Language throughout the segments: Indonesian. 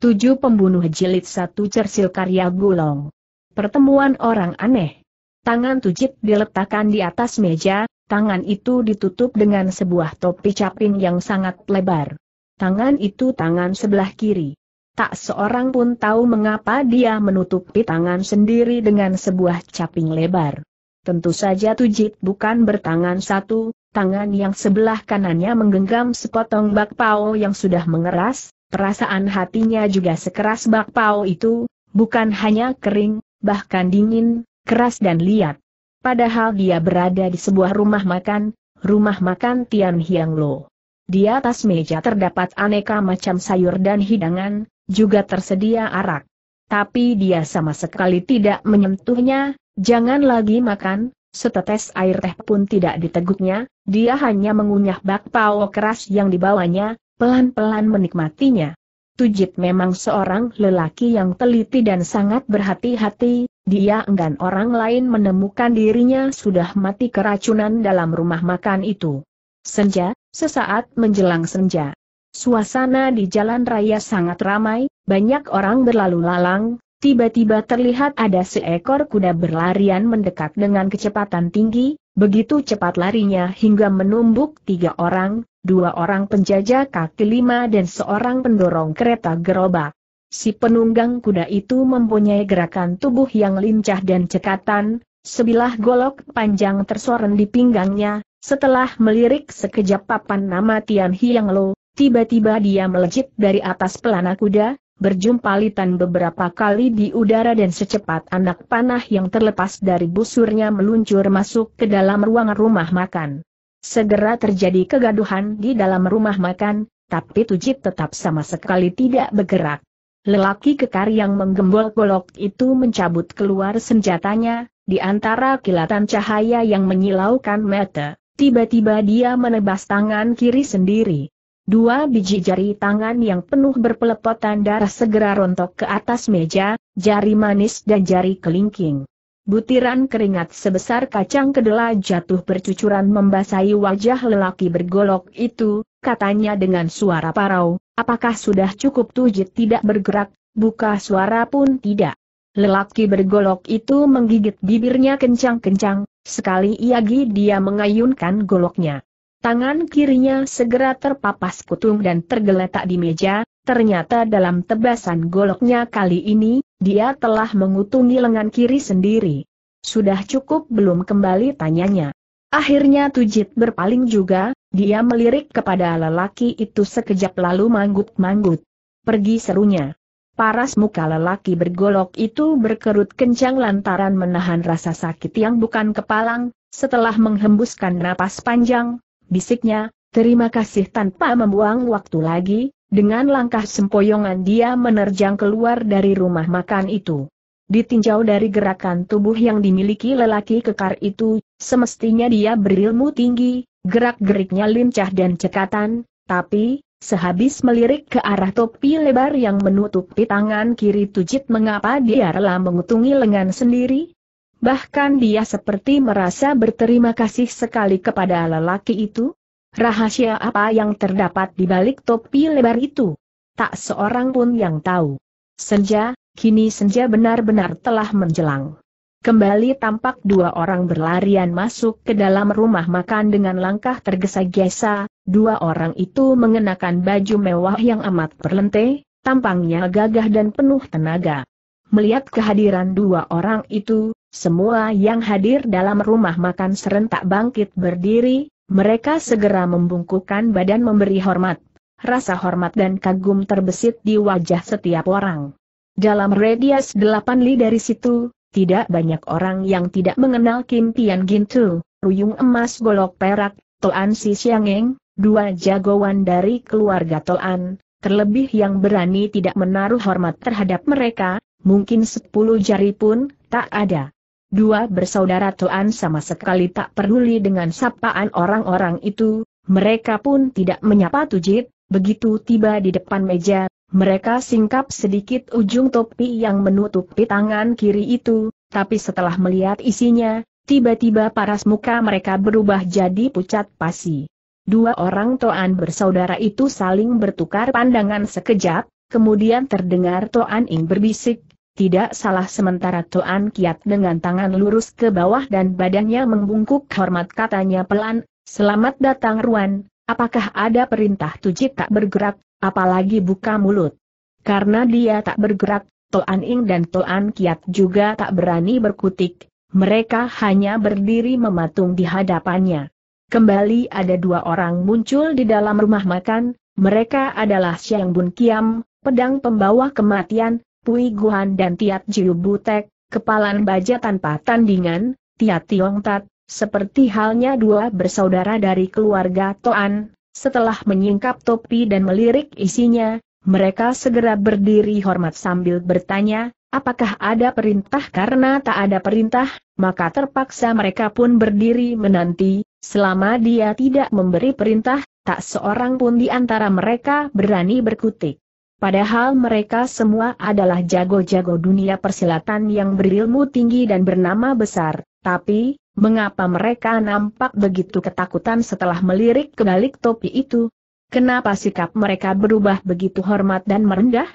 7 Pembunuh Jilid satu Cersil Karya Gulong Pertemuan orang aneh Tangan Tujit diletakkan di atas meja, tangan itu ditutup dengan sebuah topi caping yang sangat lebar. Tangan itu tangan sebelah kiri. Tak seorang pun tahu mengapa dia menutupi tangan sendiri dengan sebuah caping lebar. Tentu saja Tujit bukan bertangan satu, tangan yang sebelah kanannya menggenggam sepotong bakpao yang sudah mengeras, perasaan hatinya juga sekeras bakpao itu, bukan hanya kering, bahkan dingin, keras dan liat. Padahal dia berada di sebuah rumah makan, rumah makan Tian Hiang Lo. Di atas meja terdapat aneka macam sayur dan hidangan, juga tersedia arak. Tapi dia sama sekali tidak menyentuhnya, jangan lagi makan, setetes air teh pun tidak diteguknya, dia hanya mengunyah bakpao keras yang dibawanya, pelan-pelan menikmatinya. Tujit memang seorang lelaki yang teliti dan sangat berhati-hati, dia enggan orang lain menemukan dirinya sudah mati keracunan dalam rumah makan itu. Senja, sesaat menjelang senja. Suasana di jalan raya sangat ramai, banyak orang berlalu lalang, tiba-tiba terlihat ada seekor kuda berlarian mendekat dengan kecepatan tinggi, begitu cepat larinya hingga menumbuk tiga orang, dua orang penjajah kaki lima dan seorang pendorong kereta gerobak. Si penunggang kuda itu mempunyai gerakan tubuh yang lincah dan cekatan, sebilah golok panjang tersoren di pinggangnya, setelah melirik sekejap papan nama Tian Hiang Lo, tiba-tiba dia melejit dari atas pelana kuda, berjumpa litan beberapa kali di udara dan secepat anak panah yang terlepas dari busurnya meluncur masuk ke dalam ruang rumah makan. Segera terjadi kegaduhan di dalam rumah makan, tapi Tujit tetap sama sekali tidak bergerak. Lelaki kekar yang menggembol-golok itu mencabut keluar senjatanya, di antara kilatan cahaya yang menyilaukan mata, tiba-tiba dia menebas tangan kiri sendiri. Dua biji jari tangan yang penuh berpelepotan darah segera rontok ke atas meja, jari manis dan jari kelingking. Butiran keringat sebesar kacang kedelai jatuh bercucuran membasahi wajah lelaki bergolok itu, katanya dengan suara parau, apakah sudah cukup tujit tidak bergerak, buka suara pun tidak. Lelaki bergolok itu menggigit bibirnya kencang-kencang, sekali iagi dia mengayunkan goloknya. Tangan kirinya segera terpapas kutung dan tergeletak di meja, Ternyata dalam tebasan goloknya kali ini, dia telah mengutungi lengan kiri sendiri. Sudah cukup belum kembali tanyanya. Akhirnya Tujit berpaling juga, dia melirik kepada lelaki itu sekejap lalu manggut-manggut. Pergi serunya. Paras muka lelaki bergolok itu berkerut kencang lantaran menahan rasa sakit yang bukan kepalang, setelah menghembuskan napas panjang, bisiknya, terima kasih tanpa membuang waktu lagi, dengan langkah sempoyongan dia menerjang keluar dari rumah makan itu. Ditinjau dari gerakan tubuh yang dimiliki lelaki kekar itu, semestinya dia berilmu tinggi, gerak-geriknya lincah dan cekatan, tapi, sehabis melirik ke arah topi lebar yang menutupi tangan kiri Tujit mengapa dia rela mengutungi lengan sendiri? Bahkan dia seperti merasa berterima kasih sekali kepada lelaki itu, Rahasia apa yang terdapat di balik topi lebar itu? Tak seorang pun yang tahu. Senja, kini senja benar-benar telah menjelang. Kembali tampak dua orang berlarian masuk ke dalam rumah makan dengan langkah tergesa-gesa, dua orang itu mengenakan baju mewah yang amat berlente, tampangnya gagah dan penuh tenaga. Melihat kehadiran dua orang itu, semua yang hadir dalam rumah makan serentak bangkit berdiri, mereka segera membungkukkan badan memberi hormat. Rasa hormat dan kagum terbesit di wajah setiap orang. Dalam radius 8 li dari situ, tidak banyak orang yang tidak mengenal Kim Tian Gintu, Ruyung Emas Golok Perak, Toan Si Xiangeng, dua jagoan dari keluarga Toan, terlebih yang berani tidak menaruh hormat terhadap mereka, mungkin sepuluh jari pun, tak ada. Dua bersaudara Tuan sama sekali tak peduli dengan sapaan orang-orang itu, mereka pun tidak menyapa Tujit, begitu tiba di depan meja, mereka singkap sedikit ujung topi yang menutupi tangan kiri itu, tapi setelah melihat isinya, tiba-tiba paras muka mereka berubah jadi pucat pasi. Dua orang Tuan bersaudara itu saling bertukar pandangan sekejap, kemudian terdengar Tuan Ing berbisik, tidak salah sementara Tuan Kiat dengan tangan lurus ke bawah dan badannya membungkuk hormat katanya pelan, Selamat datang Ruan, apakah ada perintah Tuji tak bergerak, apalagi buka mulut. Karena dia tak bergerak, Tuan Ing dan Tuan Kiat juga tak berani berkutik, mereka hanya berdiri mematung di hadapannya. Kembali ada dua orang muncul di dalam rumah makan, mereka adalah Siang Bun Kiam, pedang pembawa kematian, Pui Guan dan Tiat Jiu Butek, kepalan baja tanpa tandingan, Tiat Tiong Tat, seperti halnya dua bersaudara dari keluarga Toan, setelah menyingkap topi dan melirik isinya, mereka segera berdiri hormat sambil bertanya, apakah ada perintah karena tak ada perintah, maka terpaksa mereka pun berdiri menanti, selama dia tidak memberi perintah, tak seorang pun di antara mereka berani berkutik. Padahal mereka semua adalah jago-jago dunia persilatan yang berilmu tinggi dan bernama besar, tapi, mengapa mereka nampak begitu ketakutan setelah melirik ke balik topi itu? Kenapa sikap mereka berubah begitu hormat dan merendah?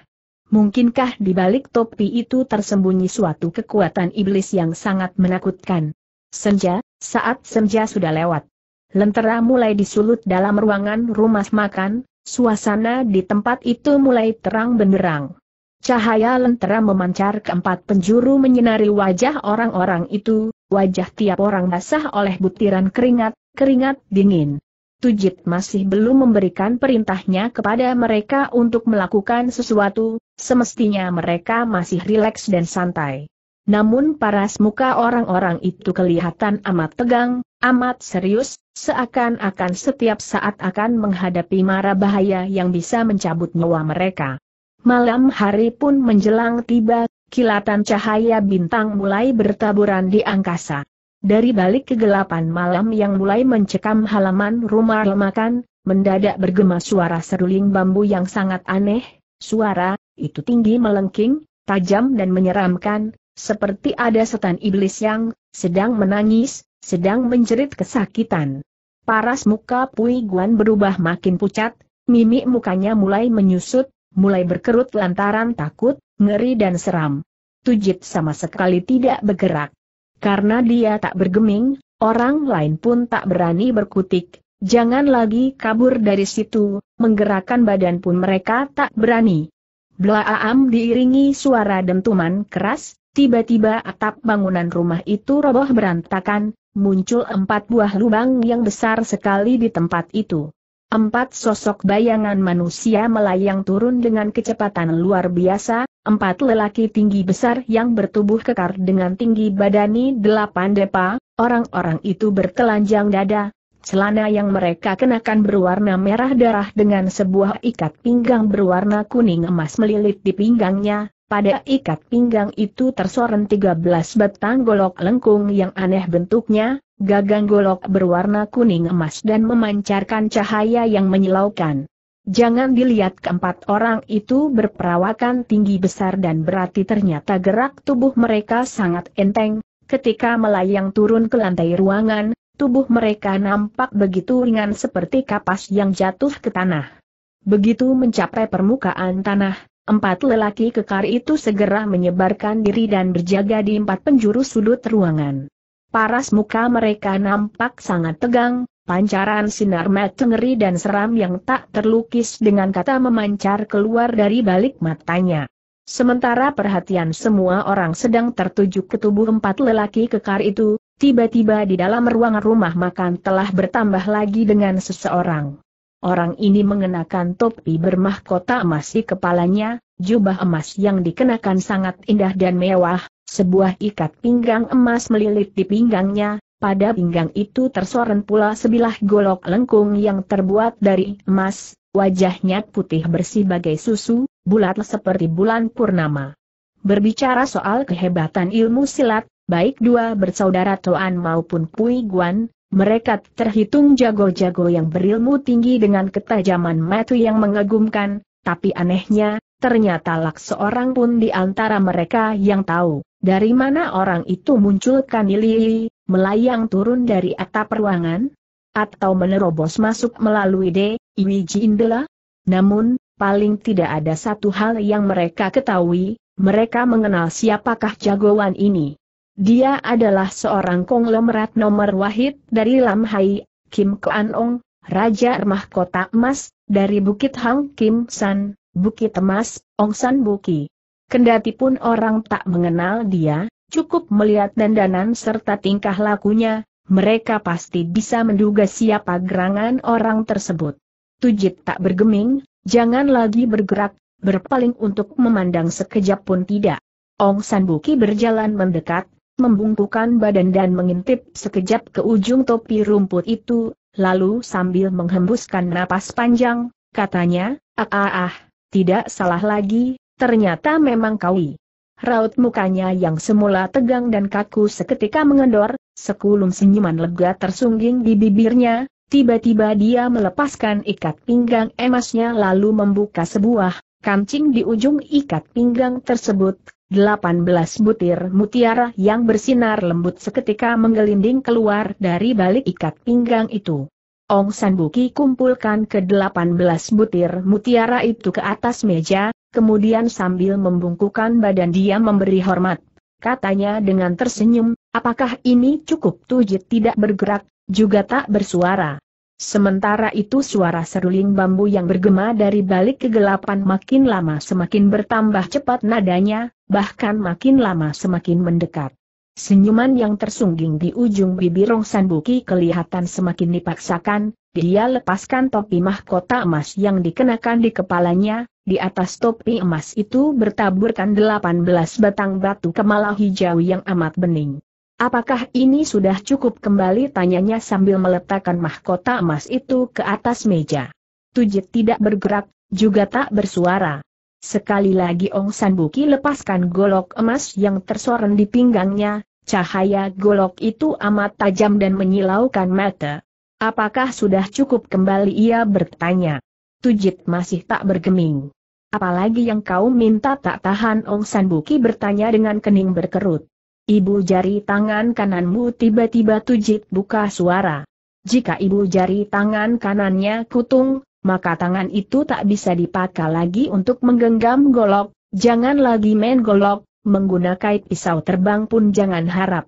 Mungkinkah di balik topi itu tersembunyi suatu kekuatan iblis yang sangat menakutkan? Senja, saat senja sudah lewat. Lentera mulai disulut dalam ruangan rumah makan, Suasana di tempat itu mulai terang benderang. Cahaya lentera memancar ke empat penjuru menyinari wajah orang-orang itu, wajah tiap orang basah oleh butiran keringat, keringat dingin. Tujit masih belum memberikan perintahnya kepada mereka untuk melakukan sesuatu, semestinya mereka masih rileks dan santai. Namun paras muka orang-orang itu kelihatan amat tegang, amat serius, seakan-akan setiap saat akan menghadapi mara bahaya yang bisa mencabut nyawa mereka. Malam hari pun menjelang tiba, kilatan cahaya bintang mulai bertaburan di angkasa. Dari balik kegelapan malam yang mulai mencekam halaman rumah lemakan, mendadak bergema suara seruling bambu yang sangat aneh, suara, itu tinggi melengking, tajam dan menyeramkan, seperti ada setan iblis yang sedang menangis, sedang menjerit kesakitan. Paras muka Pui Guan berubah makin pucat, mimik mukanya mulai menyusut, mulai berkerut lantaran takut, ngeri dan seram. Tujit sama sekali tidak bergerak. Karena dia tak bergeming, orang lain pun tak berani berkutik, jangan lagi kabur dari situ, menggerakkan badan pun mereka tak berani. Blaam diiringi suara dentuman keras, Tiba-tiba atap bangunan rumah itu roboh berantakan, muncul empat buah lubang yang besar sekali di tempat itu. Empat sosok bayangan manusia melayang turun dengan kecepatan luar biasa, empat lelaki tinggi besar yang bertubuh kekar dengan tinggi badani delapan depa, orang-orang itu bertelanjang dada, celana yang mereka kenakan berwarna merah darah dengan sebuah ikat pinggang berwarna kuning emas melilit di pinggangnya, pada ikat pinggang itu tersoren 13 batang golok lengkung yang aneh bentuknya, gagang golok berwarna kuning emas dan memancarkan cahaya yang menyilaukan. Jangan dilihat keempat orang itu berperawakan tinggi besar dan berarti ternyata gerak tubuh mereka sangat enteng, ketika melayang turun ke lantai ruangan, tubuh mereka nampak begitu ringan seperti kapas yang jatuh ke tanah. Begitu mencapai permukaan tanah, Empat lelaki kekar itu segera menyebarkan diri dan berjaga di empat penjuru sudut ruangan. Paras muka mereka nampak sangat tegang, pancaran sinar mata ngeri dan seram yang tak terlukis dengan kata memancar keluar dari balik matanya. Sementara perhatian semua orang sedang tertuju ke tubuh empat lelaki kekar itu, tiba-tiba di dalam ruangan rumah makan telah bertambah lagi dengan seseorang. Orang ini mengenakan topi bermahkota emas di kepalanya, jubah emas yang dikenakan sangat indah dan mewah, sebuah ikat pinggang emas melilit di pinggangnya, pada pinggang itu tersorot pula sebilah golok lengkung yang terbuat dari emas, wajahnya putih bersih bagai susu, bulat seperti bulan purnama. Berbicara soal kehebatan ilmu silat, baik dua bersaudara Toan maupun Pui Guan, mereka terhitung jago-jago yang berilmu tinggi dengan ketajaman mata yang mengagumkan, tapi anehnya, ternyata lak seorang pun di antara mereka yang tahu, dari mana orang itu munculkan ili, melayang turun dari atap ruangan, atau menerobos masuk melalui de, Iwiji Indela. Namun, paling tidak ada satu hal yang mereka ketahui, mereka mengenal siapakah jagoan ini. Dia adalah seorang konglomerat nomor wahid dari Lam Hai, Kim Kuan Ong, Raja Kota Emas, dari Bukit Hang Kim San, Bukit Emas, Ong San Buki. Kendati pun orang tak mengenal dia, cukup melihat dandanan serta tingkah lakunya, mereka pasti bisa menduga siapa gerangan orang tersebut. Tujit tak bergeming, jangan lagi bergerak, berpaling untuk memandang sekejap pun tidak. Ong San Buki berjalan mendekat, membungkukan badan dan mengintip sekejap ke ujung topi rumput itu, lalu sambil menghembuskan napas panjang, katanya, ah ah ah, tidak salah lagi, ternyata memang kaui. Raut mukanya yang semula tegang dan kaku seketika mengendor, sekulum senyuman lega tersungging di bibirnya, tiba-tiba dia melepaskan ikat pinggang emasnya lalu membuka sebuah kancing di ujung ikat pinggang tersebut, 18 butir mutiara yang bersinar lembut seketika menggelinding keluar dari balik ikat pinggang itu. Ong San Buki kumpulkan ke-18 butir mutiara itu ke atas meja, kemudian sambil membungkukan badan dia memberi hormat. Katanya dengan tersenyum, apakah ini cukup tujit tidak bergerak, juga tak bersuara. Sementara itu suara seruling bambu yang bergema dari balik kegelapan makin lama semakin bertambah cepat nadanya, bahkan makin lama semakin mendekat. Senyuman yang tersungging di ujung bibir Rong Buki kelihatan semakin dipaksakan, dia lepaskan topi mahkota emas yang dikenakan di kepalanya, di atas topi emas itu bertaburkan 18 batang batu kemala hijau yang amat bening. Apakah ini sudah cukup kembali tanyanya sambil meletakkan mahkota emas itu ke atas meja. Tujit tidak bergerak, juga tak bersuara. Sekali lagi Ong Sanbuki lepaskan golok emas yang tersorot di pinggangnya, cahaya golok itu amat tajam dan menyilaukan mata. Apakah sudah cukup kembali ia bertanya. Tujit masih tak bergeming. Apalagi yang kau minta tak tahan Ong Sanbuki bertanya dengan kening berkerut. Ibu jari tangan kananmu tiba-tiba Tujit buka suara. Jika ibu jari tangan kanannya kutung, maka tangan itu tak bisa dipakai lagi untuk menggenggam golok, jangan lagi main golok, menggunakan pisau terbang pun jangan harap.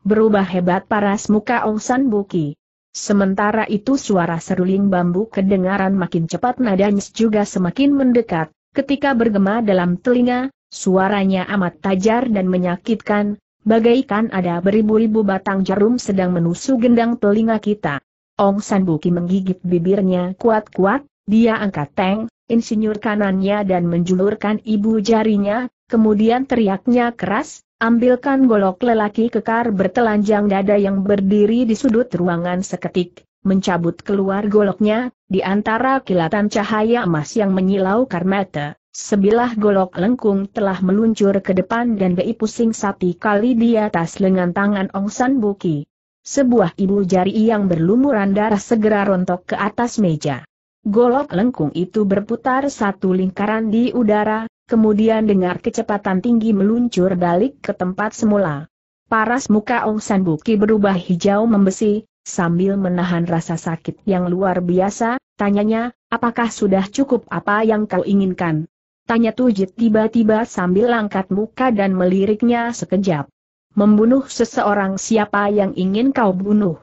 Berubah hebat paras muka San Buki. Sementara itu suara seruling bambu kedengaran makin cepat nadanya juga semakin mendekat, ketika bergema dalam telinga, suaranya amat tajar dan menyakitkan, bagaikan ada beribu-ribu batang jarum sedang menusuk gendang telinga kita. Ong San Buki menggigit bibirnya kuat-kuat, dia angkat teng, insinyur kanannya dan menjulurkan ibu jarinya, kemudian teriaknya keras, ambilkan golok lelaki kekar bertelanjang dada yang berdiri di sudut ruangan seketik, mencabut keluar goloknya, di antara kilatan cahaya emas yang menyilau karmata. Sebilah golok lengkung telah meluncur ke depan dan bei pusing sapi kali di atas lengan tangan Ong San Buki. Sebuah ibu jari yang berlumuran darah segera rontok ke atas meja. Golok lengkung itu berputar satu lingkaran di udara, kemudian dengar kecepatan tinggi meluncur balik ke tempat semula. Paras muka Ong San Buki berubah hijau membesi, sambil menahan rasa sakit yang luar biasa, tanyanya, apakah sudah cukup apa yang kau inginkan? Tanya Tujit tiba-tiba sambil angkat muka dan meliriknya sekejap membunuh seseorang siapa yang ingin kau bunuh.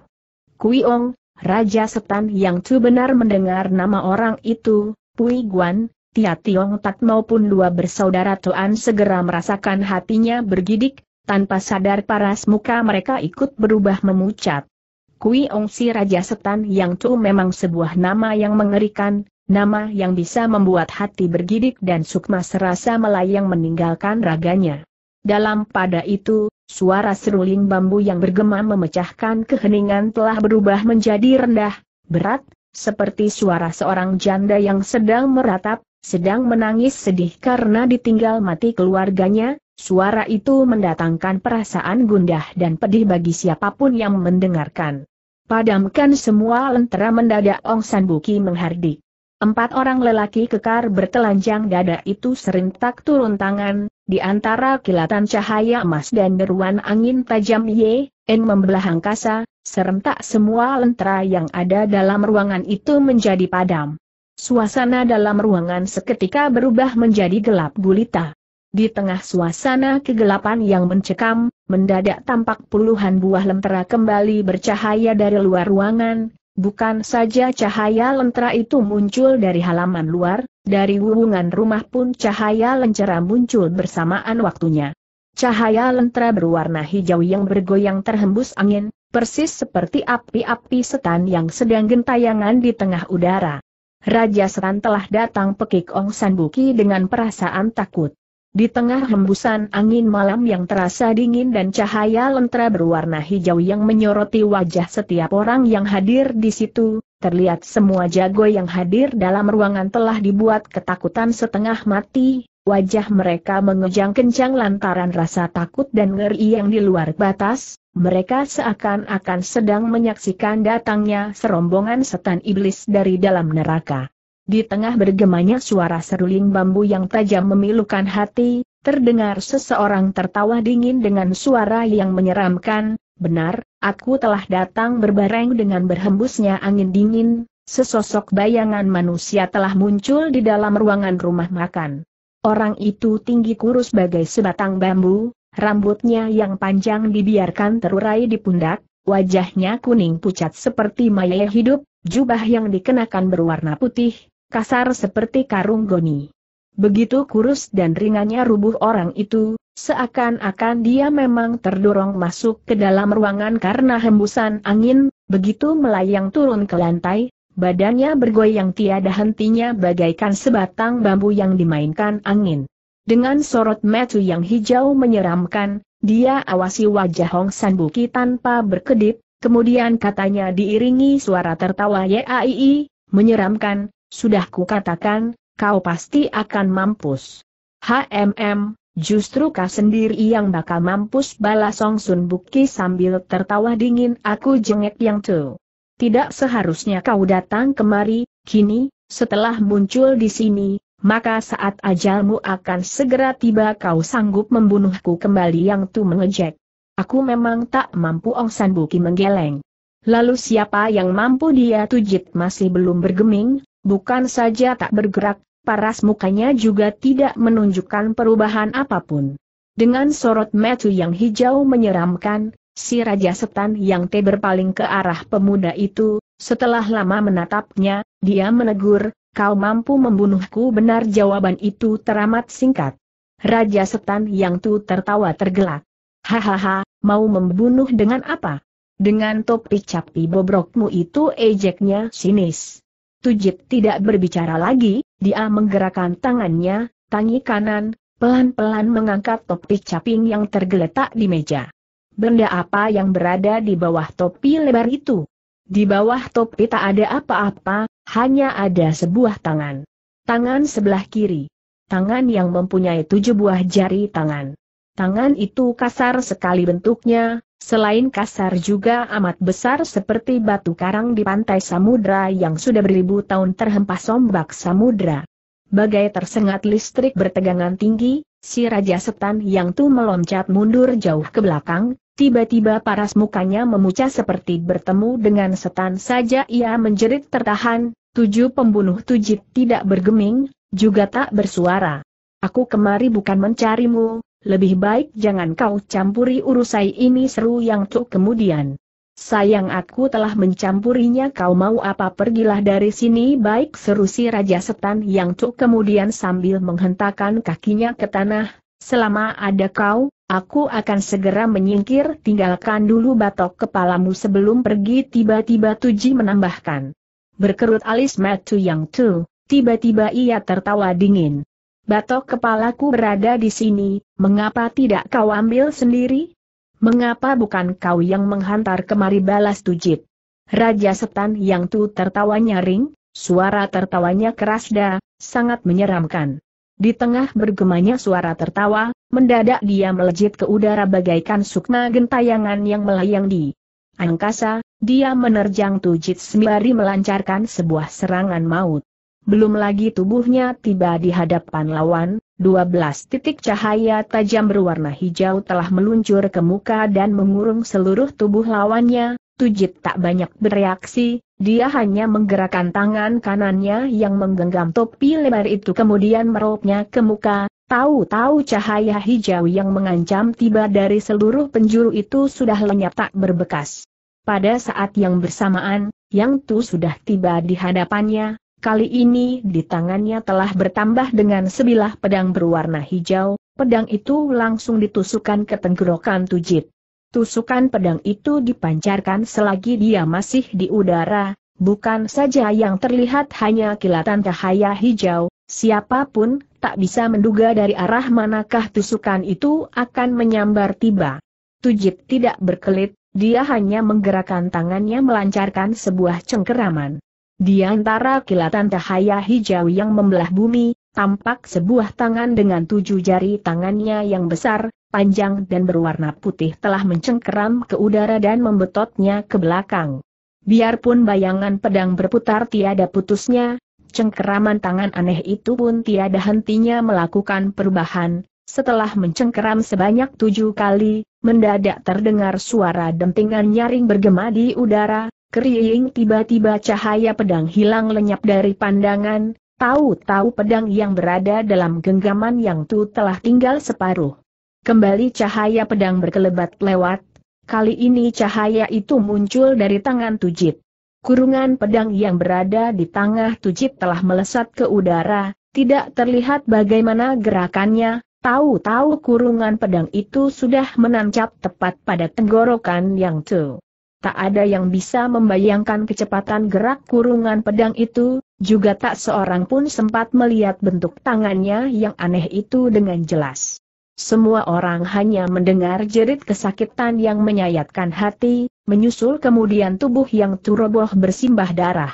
Kui Ong, Raja Setan yang tu benar mendengar nama orang itu, Pui Guan, Tia Tiong Tat maupun dua bersaudara Tuan segera merasakan hatinya bergidik, tanpa sadar paras muka mereka ikut berubah memucat. Kui Ong si Raja Setan yang tu memang sebuah nama yang mengerikan, nama yang bisa membuat hati bergidik dan sukma serasa melayang meninggalkan raganya. Dalam pada itu, Suara seruling bambu yang bergema memecahkan keheningan telah berubah menjadi rendah, berat, seperti suara seorang janda yang sedang meratap, sedang menangis sedih karena ditinggal mati keluarganya, suara itu mendatangkan perasaan gundah dan pedih bagi siapapun yang mendengarkan. Padamkan semua lentera mendadak Ong San Buki menghardik. Empat orang lelaki kekar bertelanjang dada itu serentak turun tangan, di antara kilatan cahaya emas dan deruan angin tajam ye, en membelah angkasa, serentak semua lentera yang ada dalam ruangan itu menjadi padam. Suasana dalam ruangan seketika berubah menjadi gelap gulita. Di tengah suasana kegelapan yang mencekam, mendadak tampak puluhan buah lentera kembali bercahaya dari luar ruangan, Bukan saja cahaya lentera itu muncul dari halaman luar, dari wuwungan rumah pun cahaya lentera muncul bersamaan waktunya. Cahaya lentera berwarna hijau yang bergoyang terhembus angin, persis seperti api-api setan yang sedang gentayangan di tengah udara. Raja Setan telah datang pekik Ong Sanbuki dengan perasaan takut. Di tengah hembusan angin malam yang terasa dingin dan cahaya lentera berwarna hijau yang menyoroti wajah setiap orang yang hadir di situ, terlihat semua jago yang hadir dalam ruangan telah dibuat ketakutan setengah mati, wajah mereka mengejang kencang lantaran rasa takut dan ngeri yang di luar batas, mereka seakan-akan sedang menyaksikan datangnya serombongan setan iblis dari dalam neraka. Di tengah bergemanya suara seruling bambu yang tajam memilukan hati, terdengar seseorang tertawa dingin dengan suara yang menyeramkan, benar, aku telah datang berbareng dengan berhembusnya angin dingin, sesosok bayangan manusia telah muncul di dalam ruangan rumah makan. Orang itu tinggi kurus bagai sebatang bambu, rambutnya yang panjang dibiarkan terurai di pundak, wajahnya kuning pucat seperti maya hidup, jubah yang dikenakan berwarna putih, kasar seperti karung goni. Begitu kurus dan ringannya rubuh orang itu, seakan-akan dia memang terdorong masuk ke dalam ruangan karena hembusan angin, begitu melayang turun ke lantai, badannya bergoyang tiada hentinya bagaikan sebatang bambu yang dimainkan angin. Dengan sorot metu yang hijau menyeramkan, dia awasi wajah Hong San Buki tanpa berkedip, kemudian katanya diiringi suara tertawa Yaii, menyeramkan, sudah kukatakan, kau pasti akan mampus. HMM, justru kau sendiri yang bakal mampus balas Song Sun Buki sambil tertawa dingin aku jengek yang tu. Tidak seharusnya kau datang kemari, kini, setelah muncul di sini, maka saat ajalmu akan segera tiba kau sanggup membunuhku kembali yang tu mengejek. Aku memang tak mampu Ong San Buki menggeleng. Lalu siapa yang mampu dia tujit masih belum bergeming, Bukan saja tak bergerak, paras mukanya juga tidak menunjukkan perubahan apapun. Dengan sorot metu yang hijau menyeramkan, si Raja Setan yang T berpaling ke arah pemuda itu, setelah lama menatapnya, dia menegur, kau mampu membunuhku benar jawaban itu teramat singkat. Raja Setan yang Tu tertawa tergelak. Hahaha, mau membunuh dengan apa? Dengan topi capi bobrokmu itu ejeknya sinis. Tujit tidak berbicara lagi, dia menggerakkan tangannya, tangi kanan, pelan-pelan mengangkat topi caping yang tergeletak di meja. Benda apa yang berada di bawah topi lebar itu? Di bawah topi tak ada apa-apa, hanya ada sebuah tangan. Tangan sebelah kiri. Tangan yang mempunyai tujuh buah jari tangan. Tangan itu kasar sekali bentuknya, Selain kasar juga amat besar seperti batu karang di pantai samudra yang sudah beribu tahun terhempas ombak samudra. Bagai tersengat listrik bertegangan tinggi, si Raja Setan yang tu meloncat mundur jauh ke belakang, tiba-tiba paras mukanya memucat seperti bertemu dengan setan saja ia menjerit tertahan, tujuh pembunuh tujuh tidak bergeming, juga tak bersuara. Aku kemari bukan mencarimu, lebih baik jangan kau campuri urusai ini seru yang tu kemudian. Sayang aku telah mencampurinya kau mau apa pergilah dari sini baik seru si Raja Setan yang tu kemudian sambil menghentakkan kakinya ke tanah, selama ada kau, aku akan segera menyingkir tinggalkan dulu batok kepalamu sebelum pergi tiba-tiba Tuji menambahkan. Berkerut alis Matu yang tu, tiba-tiba ia tertawa dingin. Batok kepalaku berada di sini, mengapa tidak kau ambil sendiri? Mengapa bukan kau yang menghantar kemari balas tujit? Raja Setan yang tu tertawa nyaring, suara tertawanya keras dah, sangat menyeramkan. Di tengah bergemanya suara tertawa, mendadak dia melejit ke udara bagaikan sukma gentayangan yang melayang di angkasa, dia menerjang Tujit sembari melancarkan sebuah serangan maut. Belum lagi tubuhnya tiba di hadapan lawan, 12 titik cahaya tajam berwarna hijau telah meluncur ke muka dan mengurung seluruh tubuh lawannya, Tujit tak banyak bereaksi, dia hanya menggerakkan tangan kanannya yang menggenggam topi lebar itu kemudian meropnya ke muka, tahu-tahu cahaya hijau yang mengancam tiba dari seluruh penjuru itu sudah lenyap tak berbekas. Pada saat yang bersamaan, Yang Tu sudah tiba di hadapannya, Kali ini di tangannya telah bertambah dengan sebilah pedang berwarna hijau, pedang itu langsung ditusukkan ke tenggorokan Tujit. Tusukan pedang itu dipancarkan selagi dia masih di udara, bukan saja yang terlihat hanya kilatan cahaya hijau, siapapun tak bisa menduga dari arah manakah tusukan itu akan menyambar tiba. Tujit tidak berkelit, dia hanya menggerakkan tangannya melancarkan sebuah cengkeraman. Di antara kilatan cahaya hijau yang membelah bumi, tampak sebuah tangan dengan tujuh jari tangannya yang besar, panjang dan berwarna putih telah mencengkeram ke udara dan membetotnya ke belakang. Biarpun bayangan pedang berputar tiada putusnya, cengkeraman tangan aneh itu pun tiada hentinya melakukan perubahan, setelah mencengkeram sebanyak tujuh kali, mendadak terdengar suara dentingan nyaring bergema di udara, Kering, tiba-tiba cahaya pedang hilang lenyap dari pandangan, tahu-tahu pedang yang berada dalam genggaman yang tu telah tinggal separuh. Kembali cahaya pedang berkelebat lewat, kali ini cahaya itu muncul dari tangan Tujit. Kurungan pedang yang berada di tangan Tujit telah melesat ke udara, tidak terlihat bagaimana gerakannya, tahu-tahu kurungan pedang itu sudah menancap tepat pada tenggorokan yang tu tak ada yang bisa membayangkan kecepatan gerak kurungan pedang itu, juga tak seorang pun sempat melihat bentuk tangannya yang aneh itu dengan jelas. Semua orang hanya mendengar jerit kesakitan yang menyayatkan hati, menyusul kemudian tubuh yang turoboh bersimbah darah.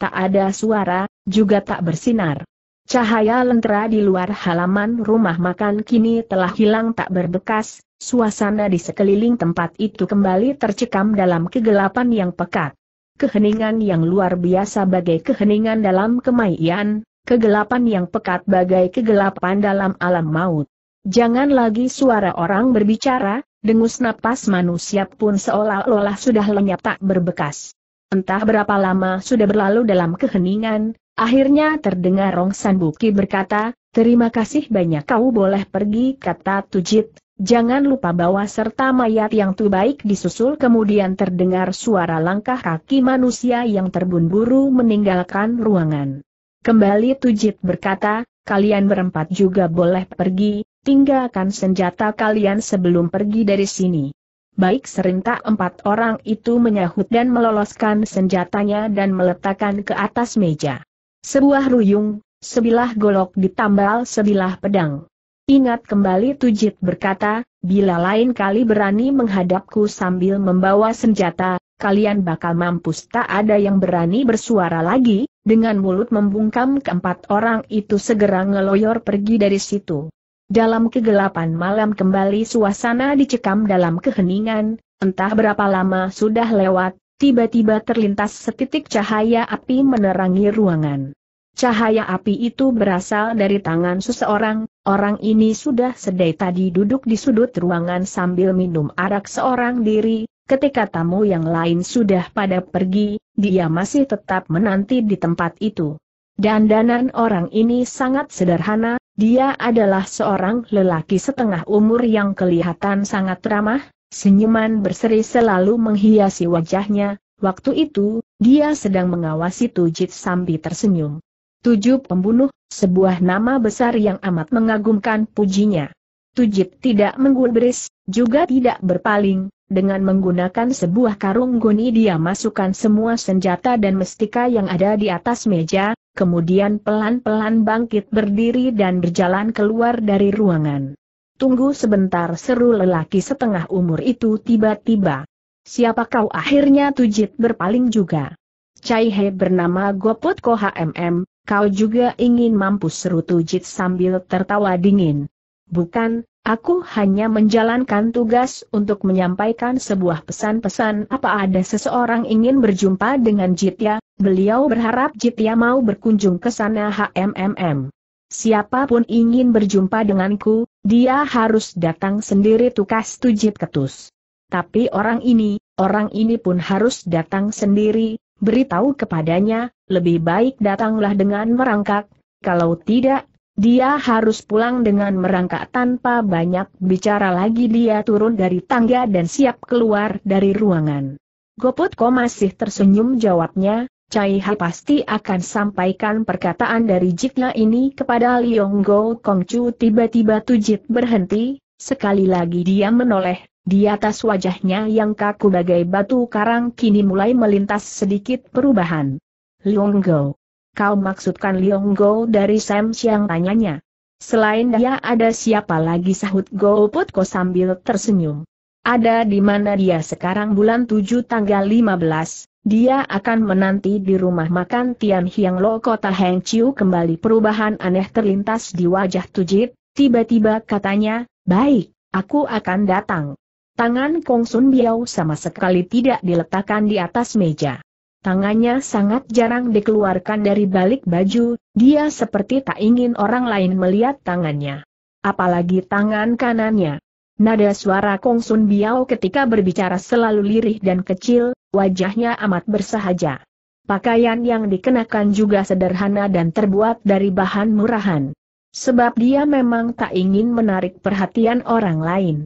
Tak ada suara, juga tak bersinar. Cahaya lentera di luar halaman rumah makan kini telah hilang tak berbekas, suasana di sekeliling tempat itu kembali tercekam dalam kegelapan yang pekat. Keheningan yang luar biasa bagai keheningan dalam kemaian, kegelapan yang pekat bagai kegelapan dalam alam maut. Jangan lagi suara orang berbicara, dengus napas manusia pun seolah-olah sudah lenyap tak berbekas. Entah berapa lama sudah berlalu dalam keheningan, akhirnya terdengar Rongsan Buki berkata, Terima kasih banyak kau boleh pergi, kata Tujit. Jangan lupa bawa serta mayat yang tu baik disusul kemudian terdengar suara langkah kaki manusia yang terbun-buru meninggalkan ruangan. Kembali Tujit berkata, kalian berempat juga boleh pergi, tinggalkan senjata kalian sebelum pergi dari sini. Baik serentak empat orang itu menyahut dan meloloskan senjatanya dan meletakkan ke atas meja. Sebuah ruyung, sebilah golok ditambal sebilah pedang. Ingat kembali Tujit berkata, bila lain kali berani menghadapku sambil membawa senjata, kalian bakal mampus tak ada yang berani bersuara lagi, dengan mulut membungkam keempat orang itu segera ngeloyor pergi dari situ. Dalam kegelapan malam kembali suasana dicekam dalam keheningan, entah berapa lama sudah lewat, tiba-tiba terlintas setitik cahaya api menerangi ruangan. Cahaya api itu berasal dari tangan seseorang, orang ini sudah sedai tadi duduk di sudut ruangan sambil minum arak seorang diri, ketika tamu yang lain sudah pada pergi, dia masih tetap menanti di tempat itu. Dandanan orang ini sangat sederhana, dia adalah seorang lelaki setengah umur yang kelihatan sangat ramah, senyuman berseri selalu menghiasi wajahnya, waktu itu, dia sedang mengawasi Tujit sambil tersenyum. Tujuh pembunuh, sebuah nama besar yang amat mengagumkan pujinya. Tujit tidak menggulbris, juga tidak berpaling, dengan menggunakan sebuah karung goni dia masukkan semua senjata dan mestika yang ada di atas meja, kemudian pelan-pelan bangkit berdiri dan berjalan keluar dari ruangan. Tunggu sebentar seru lelaki setengah umur itu tiba-tiba. Siapa kau akhirnya Tujit berpaling juga. Cai He bernama Goput Ko HMM, kau juga ingin mampus seru Tujit sambil tertawa dingin. Bukan, aku hanya menjalankan tugas untuk menyampaikan sebuah pesan-pesan apa ada seseorang ingin berjumpa dengan Jitya, Beliau berharap Jitia mau berkunjung ke sana HMMM. Siapapun ingin berjumpa denganku, dia harus datang sendiri tukas tujit ketus. Tapi orang ini, orang ini pun harus datang sendiri, beritahu kepadanya, lebih baik datanglah dengan merangkak, kalau tidak, dia harus pulang dengan merangkak tanpa banyak bicara lagi dia turun dari tangga dan siap keluar dari ruangan. Goputko masih tersenyum jawabnya, Cai Hai pasti akan sampaikan perkataan dari Jitna ini kepada Liong Go Kong Chu tiba-tiba Tujit berhenti, sekali lagi dia menoleh, di atas wajahnya yang kaku bagai batu karang kini mulai melintas sedikit perubahan. Liong Go. Kau maksudkan Liong Go dari Sam Siang tanyanya. Selain dia ada siapa lagi sahut Putko sambil tersenyum. Ada di mana dia sekarang bulan 7 tanggal 15, dia akan menanti di rumah makan Tian Hiang Lo kota Heng Chiu kembali perubahan aneh terlintas di wajah Tujit, tiba-tiba katanya, baik, aku akan datang. Tangan Kong Sun Biao sama sekali tidak diletakkan di atas meja. Tangannya sangat jarang dikeluarkan dari balik baju, dia seperti tak ingin orang lain melihat tangannya. Apalagi tangan kanannya. Nada suara Kong Sun Biao ketika berbicara selalu lirih dan kecil, wajahnya amat bersahaja. Pakaian yang dikenakan juga sederhana dan terbuat dari bahan murahan. Sebab dia memang tak ingin menarik perhatian orang lain.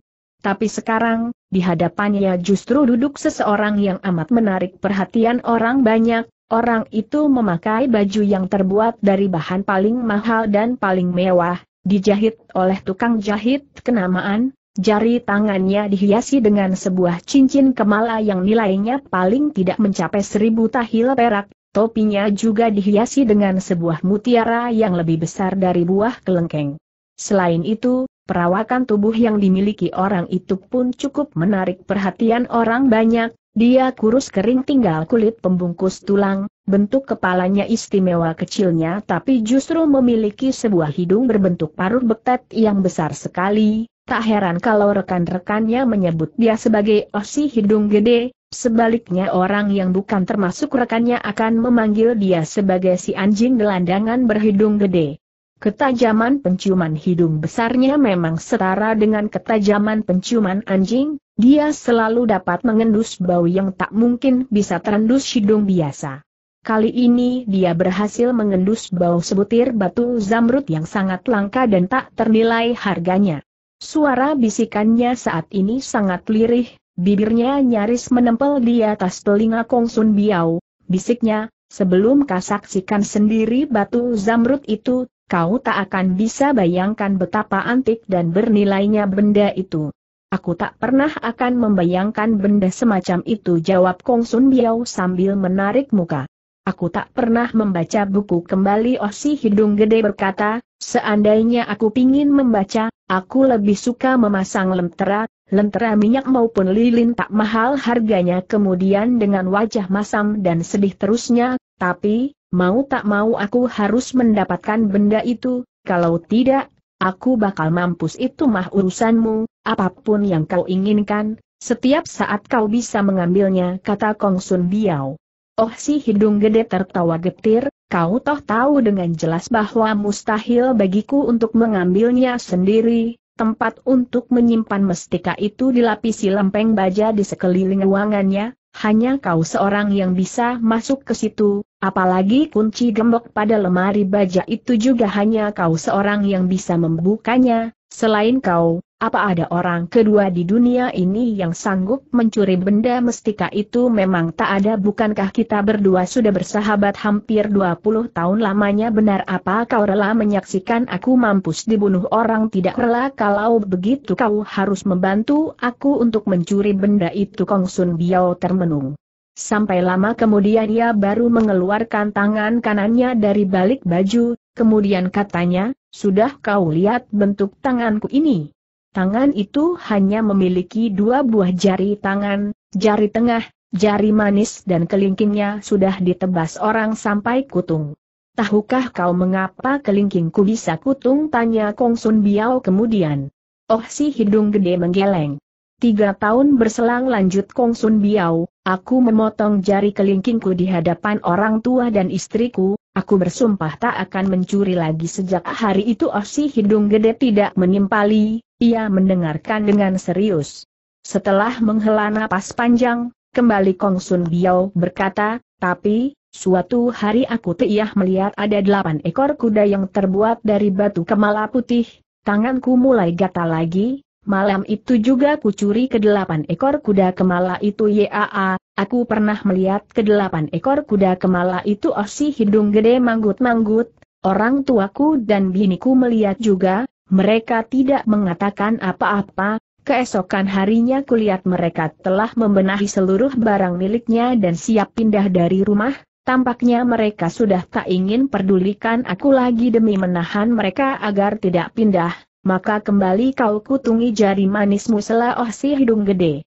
Tapi sekarang, di hadapannya justru duduk seseorang yang amat menarik perhatian orang banyak, orang itu memakai baju yang terbuat dari bahan paling mahal dan paling mewah, dijahit oleh tukang jahit kenamaan, Jari tangannya dihiasi dengan sebuah cincin kemala yang nilainya paling tidak mencapai seribu tahil perak, topinya juga dihiasi dengan sebuah mutiara yang lebih besar dari buah kelengkeng. Selain itu, perawakan tubuh yang dimiliki orang itu pun cukup menarik perhatian orang banyak, dia kurus kering tinggal kulit pembungkus tulang, bentuk kepalanya istimewa kecilnya tapi justru memiliki sebuah hidung berbentuk paruh betet yang besar sekali, tak heran kalau rekan-rekannya menyebut dia sebagai Osi Hidung Gede, Sebaliknya orang yang bukan termasuk rekannya akan memanggil dia sebagai si anjing gelandangan berhidung gede. Ketajaman penciuman hidung besarnya memang setara dengan ketajaman penciuman anjing, dia selalu dapat mengendus bau yang tak mungkin bisa terendus hidung biasa. Kali ini dia berhasil mengendus bau sebutir batu zamrud yang sangat langka dan tak ternilai harganya. Suara bisikannya saat ini sangat lirih, bibirnya nyaris menempel di atas telinga Kongsun Biao, bisiknya, sebelum kau saksikan sendiri batu zamrud itu, kau tak akan bisa bayangkan betapa antik dan bernilainya benda itu. Aku tak pernah akan membayangkan benda semacam itu jawab Kong Sun Biao sambil menarik muka. Aku tak pernah membaca buku kembali Oh si hidung gede berkata, seandainya aku pingin membaca, aku lebih suka memasang lentera, lentera minyak maupun lilin tak mahal harganya kemudian dengan wajah masam dan sedih terusnya, tapi, mau tak mau aku harus mendapatkan benda itu, kalau tidak aku bakal mampus itu mah urusanmu, apapun yang kau inginkan, setiap saat kau bisa mengambilnya kata Kong Sun Biao. Oh si hidung gede tertawa getir, kau toh tahu dengan jelas bahwa mustahil bagiku untuk mengambilnya sendiri, tempat untuk menyimpan mestika itu dilapisi lempeng baja di sekeliling ruangannya, hanya kau seorang yang bisa masuk ke situ, apalagi kunci gembok pada lemari baja itu juga hanya kau seorang yang bisa membukanya, selain kau, apa ada orang kedua di dunia ini yang sanggup mencuri benda mestika itu memang tak ada bukankah kita berdua sudah bersahabat hampir 20 tahun lamanya benar apa kau rela menyaksikan aku mampus dibunuh orang tidak rela kalau begitu kau harus membantu aku untuk mencuri benda itu Kong Sun Biao termenung. Sampai lama kemudian ia baru mengeluarkan tangan kanannya dari balik baju, kemudian katanya, sudah kau lihat bentuk tanganku ini. Tangan itu hanya memiliki dua buah jari tangan, jari tengah, jari manis dan kelingkingnya sudah ditebas orang sampai kutung. Tahukah kau mengapa kelingkingku bisa kutung? Tanya Kong Sun Biao kemudian. Oh si hidung gede menggeleng. Tiga tahun berselang lanjut Kong Sun Biao, aku memotong jari kelingkingku di hadapan orang tua dan istriku, Aku bersumpah tak akan mencuri lagi sejak hari itu Osi oh, hidung gede tidak menimpali, ia mendengarkan dengan serius. Setelah menghela napas panjang, kembali Kong Sun Biao berkata, tapi, suatu hari aku tiah melihat ada delapan ekor kuda yang terbuat dari batu kemala putih, tanganku mulai gatal lagi, malam itu juga kucuri curi ke delapan ekor kuda kemala itu yaa, Aku pernah melihat kedelapan ekor kuda kemala itu osi hidung gede manggut-manggut, orang tuaku dan biniku melihat juga, mereka tidak mengatakan apa-apa, keesokan harinya kulihat mereka telah membenahi seluruh barang miliknya dan siap pindah dari rumah, tampaknya mereka sudah tak ingin pedulikan aku lagi demi menahan mereka agar tidak pindah, maka kembali kau kutungi jari manismu selah osi hidung gede.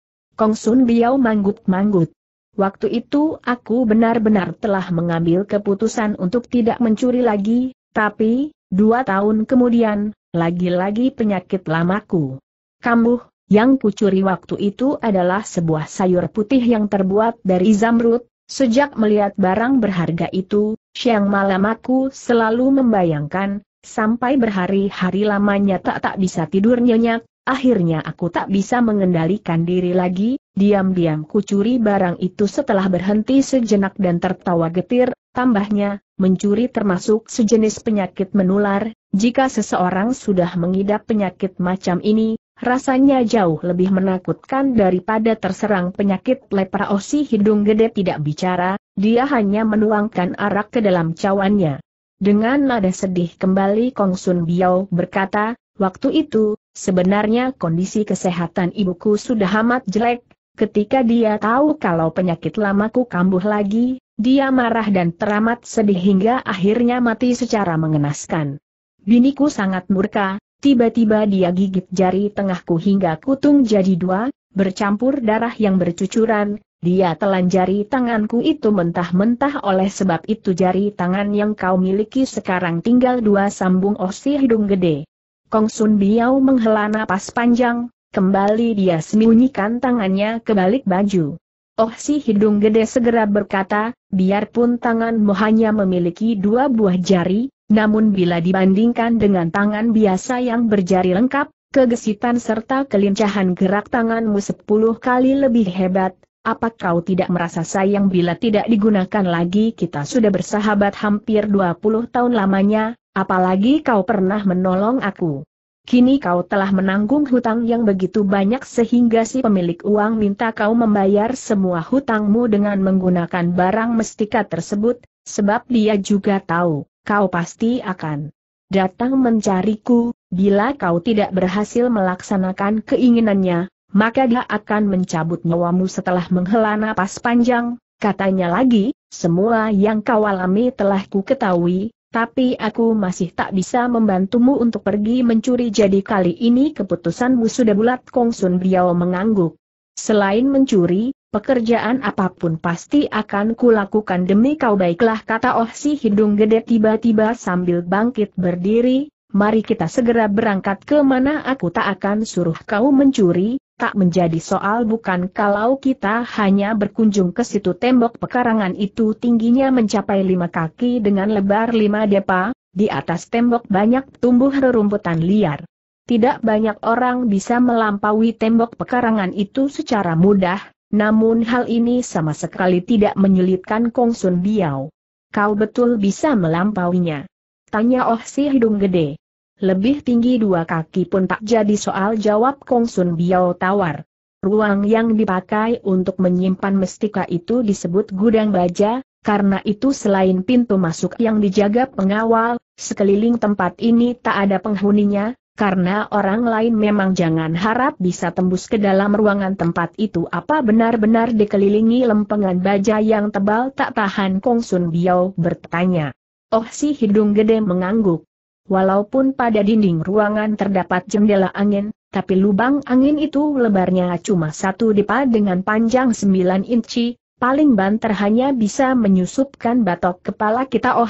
Sun Biao manggut-manggut. Waktu itu aku benar-benar telah mengambil keputusan untuk tidak mencuri lagi, tapi, dua tahun kemudian, lagi-lagi penyakit lamaku. Kambuh, yang kucuri waktu itu adalah sebuah sayur putih yang terbuat dari zamrud, sejak melihat barang berharga itu, siang malam aku selalu membayangkan, sampai berhari-hari lamanya tak tak bisa tidur nyenyak, Akhirnya aku tak bisa mengendalikan diri lagi, diam-diam kucuri barang itu setelah berhenti sejenak dan tertawa getir, tambahnya, mencuri termasuk sejenis penyakit menular, jika seseorang sudah mengidap penyakit macam ini, rasanya jauh lebih menakutkan daripada terserang penyakit lepraosi hidung gede tidak bicara, dia hanya menuangkan arak ke dalam cawannya. Dengan nada sedih kembali Kong Sun Biao berkata, waktu itu, Sebenarnya kondisi kesehatan ibuku sudah amat jelek, ketika dia tahu kalau penyakit lamaku kambuh lagi, dia marah dan teramat sedih hingga akhirnya mati secara mengenaskan. Biniku sangat murka, tiba-tiba dia gigit jari tengahku hingga kutung jadi dua, bercampur darah yang bercucuran, dia telan jari tanganku itu mentah-mentah oleh sebab itu jari tangan yang kau miliki sekarang tinggal dua sambung osi hidung gede. Kong Sun Biao menghela napas panjang, kembali dia sembunyikan tangannya ke balik baju. Oh si hidung gede segera berkata, biarpun tanganmu hanya memiliki dua buah jari, namun bila dibandingkan dengan tangan biasa yang berjari lengkap, kegesitan serta kelincahan gerak tanganmu sepuluh kali lebih hebat, apa kau tidak merasa sayang bila tidak digunakan lagi kita sudah bersahabat hampir 20 tahun lamanya, Apalagi kau pernah menolong aku. Kini kau telah menanggung hutang yang begitu banyak sehingga si pemilik uang minta kau membayar semua hutangmu dengan menggunakan barang mestika tersebut, sebab dia juga tahu, kau pasti akan datang mencariku, bila kau tidak berhasil melaksanakan keinginannya, maka dia akan mencabut nyawamu setelah menghela napas panjang, katanya lagi, semua yang kau alami telah ku ketahui, tapi aku masih tak bisa membantumu untuk pergi mencuri jadi kali ini keputusanmu sudah bulat Kong Sun Biao mengangguk. Selain mencuri, pekerjaan apapun pasti akan kulakukan demi kau baiklah kata Oh si hidung gede tiba-tiba sambil bangkit berdiri, mari kita segera berangkat ke mana aku tak akan suruh kau mencuri, tak menjadi soal bukan kalau kita hanya berkunjung ke situ tembok pekarangan itu tingginya mencapai lima kaki dengan lebar lima depa, di atas tembok banyak tumbuh rerumputan liar. Tidak banyak orang bisa melampaui tembok pekarangan itu secara mudah, namun hal ini sama sekali tidak menyulitkan Kong Sun Biao. Kau betul bisa melampauinya. Tanya Oh si hidung gede. Lebih tinggi dua kaki pun tak jadi soal jawab Kong Sun Biao tawar. Ruang yang dipakai untuk menyimpan mestika itu disebut gudang baja, karena itu selain pintu masuk yang dijaga pengawal, sekeliling tempat ini tak ada penghuninya, karena orang lain memang jangan harap bisa tembus ke dalam ruangan tempat itu apa benar-benar dikelilingi lempengan baja yang tebal tak tahan Kong Sun Biao bertanya. Oh si hidung gede mengangguk. Walaupun pada dinding ruangan terdapat jendela angin, tapi lubang angin itu lebarnya cuma satu dipa dengan panjang 9 inci, paling banter hanya bisa menyusupkan batok kepala kita oh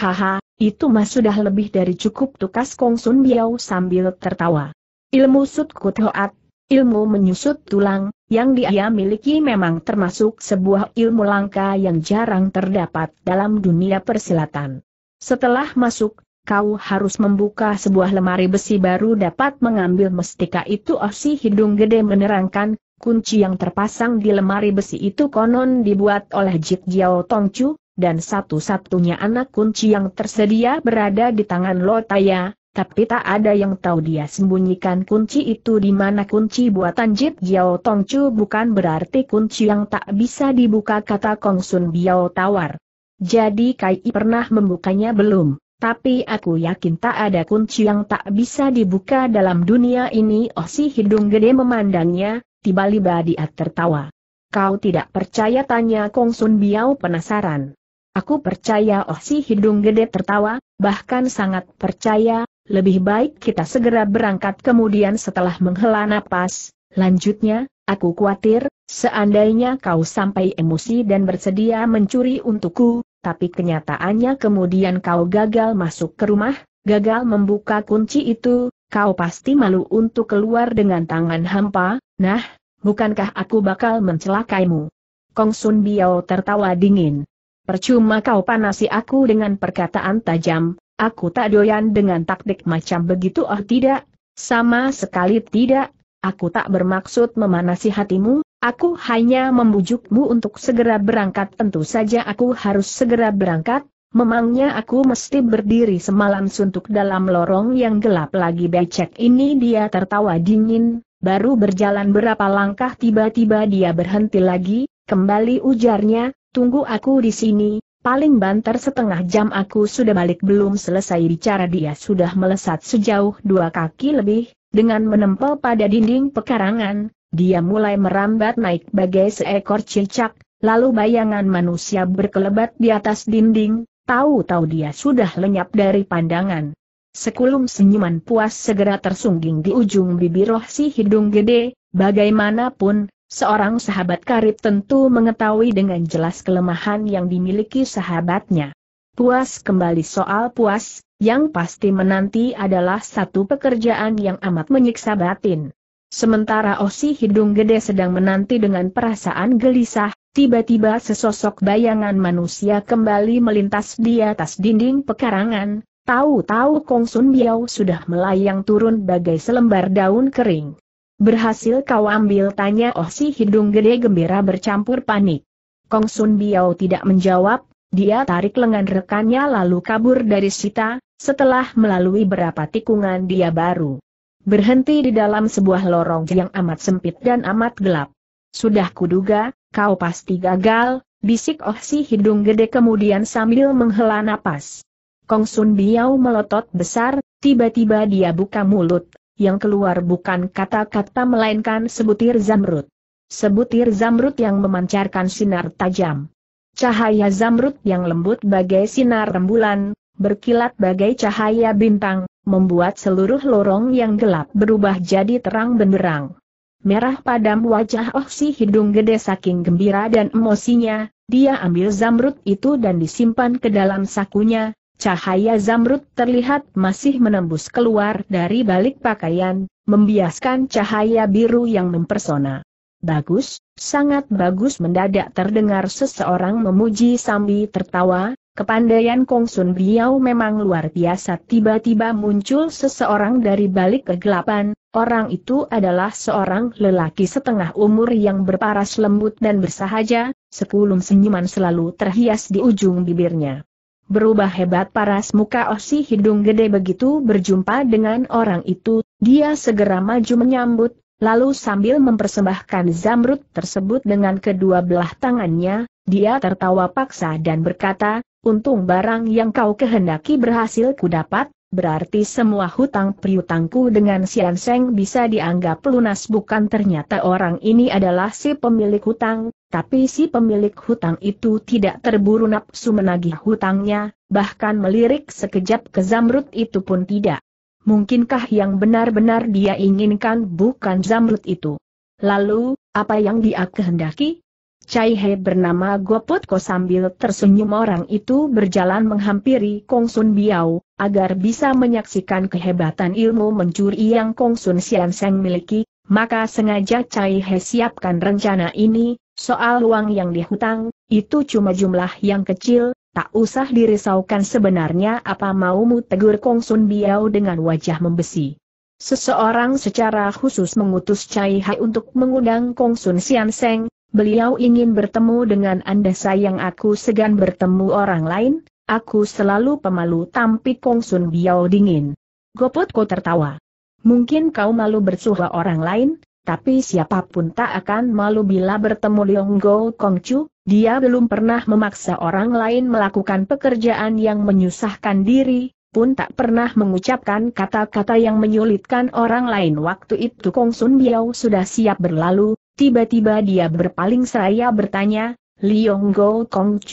itu mah sudah lebih dari cukup tukas Kong Sun Biao sambil tertawa. Ilmu Sut Kut Hoat, ilmu menyusut tulang, yang dia miliki memang termasuk sebuah ilmu langka yang jarang terdapat dalam dunia persilatan. Setelah masuk kau harus membuka sebuah lemari besi baru dapat mengambil mestika itu Oh si hidung gede menerangkan, kunci yang terpasang di lemari besi itu konon dibuat oleh Jit Jiao Tong Chu, dan satu-satunya anak kunci yang tersedia berada di tangan Lotaya, tapi tak ada yang tahu dia sembunyikan kunci itu di mana kunci buatan Jit Jiao Tong Chu bukan berarti kunci yang tak bisa dibuka kata Kong Sun Biao Tawar. Jadi Kai pernah membukanya belum? tapi aku yakin tak ada kunci yang tak bisa dibuka dalam dunia ini. Oh si hidung gede memandangnya, tiba-tiba dia tertawa. Kau tidak percaya tanya Kong Sun Biao penasaran. Aku percaya oh si hidung gede tertawa, bahkan sangat percaya, lebih baik kita segera berangkat kemudian setelah menghela nafas. lanjutnya, aku khawatir, seandainya kau sampai emosi dan bersedia mencuri untukku, tapi kenyataannya kemudian kau gagal masuk ke rumah, gagal membuka kunci itu, kau pasti malu untuk keluar dengan tangan hampa, nah, bukankah aku bakal mencelakaimu? Kong Sun Biao tertawa dingin. Percuma kau panasi aku dengan perkataan tajam, aku tak doyan dengan taktik macam begitu oh tidak, sama sekali tidak, aku tak bermaksud memanasi hatimu, Aku hanya membujukmu untuk segera berangkat tentu saja aku harus segera berangkat, memangnya aku mesti berdiri semalam suntuk dalam lorong yang gelap lagi becek ini dia tertawa dingin, baru berjalan berapa langkah tiba-tiba dia berhenti lagi, kembali ujarnya, tunggu aku di sini, paling banter setengah jam aku sudah balik belum selesai bicara dia sudah melesat sejauh dua kaki lebih, dengan menempel pada dinding pekarangan, dia mulai merambat naik bagai seekor cicak, lalu bayangan manusia berkelebat di atas dinding, tahu-tahu dia sudah lenyap dari pandangan. Sekulum senyuman puas segera tersungging di ujung bibir roh si hidung gede, bagaimanapun, seorang sahabat karib tentu mengetahui dengan jelas kelemahan yang dimiliki sahabatnya. Puas kembali soal puas, yang pasti menanti adalah satu pekerjaan yang amat menyiksa batin. Sementara Osi hidung gede sedang menanti dengan perasaan gelisah, tiba-tiba sesosok bayangan manusia kembali melintas di atas dinding pekarangan, tahu-tahu Kong Sun Biao sudah melayang turun bagai selembar daun kering. Berhasil kau ambil tanya Osi hidung gede gembira bercampur panik. Kong Sun Biao tidak menjawab, dia tarik lengan rekannya lalu kabur dari Sita, setelah melalui berapa tikungan dia baru berhenti di dalam sebuah lorong yang amat sempit dan amat gelap. Sudah kuduga, kau pasti gagal, bisik Oh si hidung gede kemudian sambil menghela napas. Kong Sun Biao melotot besar, tiba-tiba dia buka mulut, yang keluar bukan kata-kata melainkan sebutir zamrud. Sebutir zamrud yang memancarkan sinar tajam. Cahaya zamrud yang lembut bagai sinar rembulan, berkilat bagai cahaya bintang, membuat seluruh lorong yang gelap berubah jadi terang benderang. Merah padam wajah Oh si hidung gede saking gembira dan emosinya, dia ambil zamrud itu dan disimpan ke dalam sakunya, cahaya zamrud terlihat masih menembus keluar dari balik pakaian, membiaskan cahaya biru yang mempersona. Bagus, sangat bagus mendadak terdengar seseorang memuji sambil tertawa, Kepandaian Kong Sun Biao memang luar biasa tiba-tiba muncul seseorang dari balik kegelapan, orang itu adalah seorang lelaki setengah umur yang berparas lembut dan bersahaja, sekulum senyuman selalu terhias di ujung bibirnya. Berubah hebat paras muka Osi hidung gede begitu berjumpa dengan orang itu, dia segera maju menyambut, lalu sambil mempersembahkan zamrud tersebut dengan kedua belah tangannya, dia tertawa paksa dan berkata, Untung barang yang kau kehendaki berhasil ku dapat, berarti semua hutang priutangku dengan Sian Seng bisa dianggap lunas bukan ternyata orang ini adalah si pemilik hutang, tapi si pemilik hutang itu tidak terburu nafsu menagih hutangnya, bahkan melirik sekejap ke Zamrud itu pun tidak. Mungkinkah yang benar-benar dia inginkan bukan Zamrud itu? Lalu, apa yang dia kehendaki? Cai He bernama Ko sambil tersenyum orang itu berjalan menghampiri Kong Sun Biao, agar bisa menyaksikan kehebatan ilmu mencuri yang Kong Sun Sian Seng miliki, maka sengaja Cai He siapkan rencana ini, soal uang yang dihutang, itu cuma jumlah yang kecil, tak usah dirisaukan sebenarnya apa maumu tegur Kong Sun Biao dengan wajah membesi. Seseorang secara khusus mengutus Cai Hai untuk mengundang Kong Sun Sian Seng, beliau ingin bertemu dengan Anda sayang aku segan bertemu orang lain, aku selalu pemalu tampik Kong Sun Biao dingin. Goputko tertawa. Mungkin kau malu bersuha orang lain, tapi siapapun tak akan malu bila bertemu Leong Go Kongcu, dia belum pernah memaksa orang lain melakukan pekerjaan yang menyusahkan diri, pun tak pernah mengucapkan kata-kata yang menyulitkan orang lain. Waktu itu Kong Sun Biao sudah siap berlalu, Tiba-tiba dia berpaling seraya bertanya, Liong Go Kong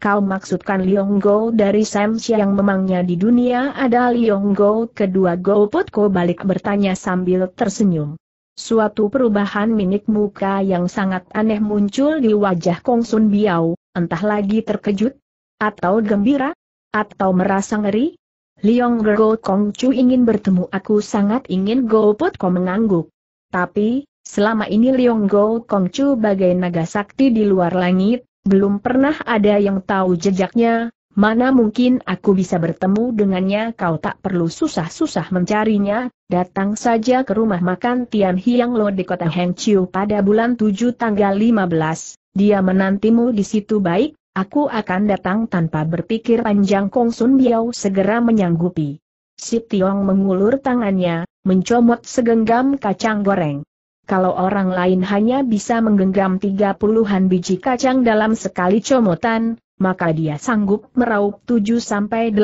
Kau maksudkan Liong Go dari Sam yang memangnya di dunia ada Liong Go kedua Go Potko balik bertanya sambil tersenyum. Suatu perubahan minik muka yang sangat aneh muncul di wajah Kong Sun Biao, entah lagi terkejut, atau gembira, atau merasa ngeri. Liong Go Kong ingin bertemu aku sangat ingin Go Potko mengangguk. Tapi, Selama ini Leong Go Kongcu bagai naga sakti di luar langit, belum pernah ada yang tahu jejaknya, mana mungkin aku bisa bertemu dengannya kau tak perlu susah-susah mencarinya, datang saja ke rumah makan Tian Hiang Lo di kota Hengqiu pada bulan 7 tanggal 15, dia menantimu di situ baik, aku akan datang tanpa berpikir panjang Kong Sun Biao segera menyanggupi. Si Tiong mengulur tangannya, mencomot segenggam kacang goreng kalau orang lain hanya bisa menggenggam tiga puluhan biji kacang dalam sekali comotan, maka dia sanggup meraup 7-80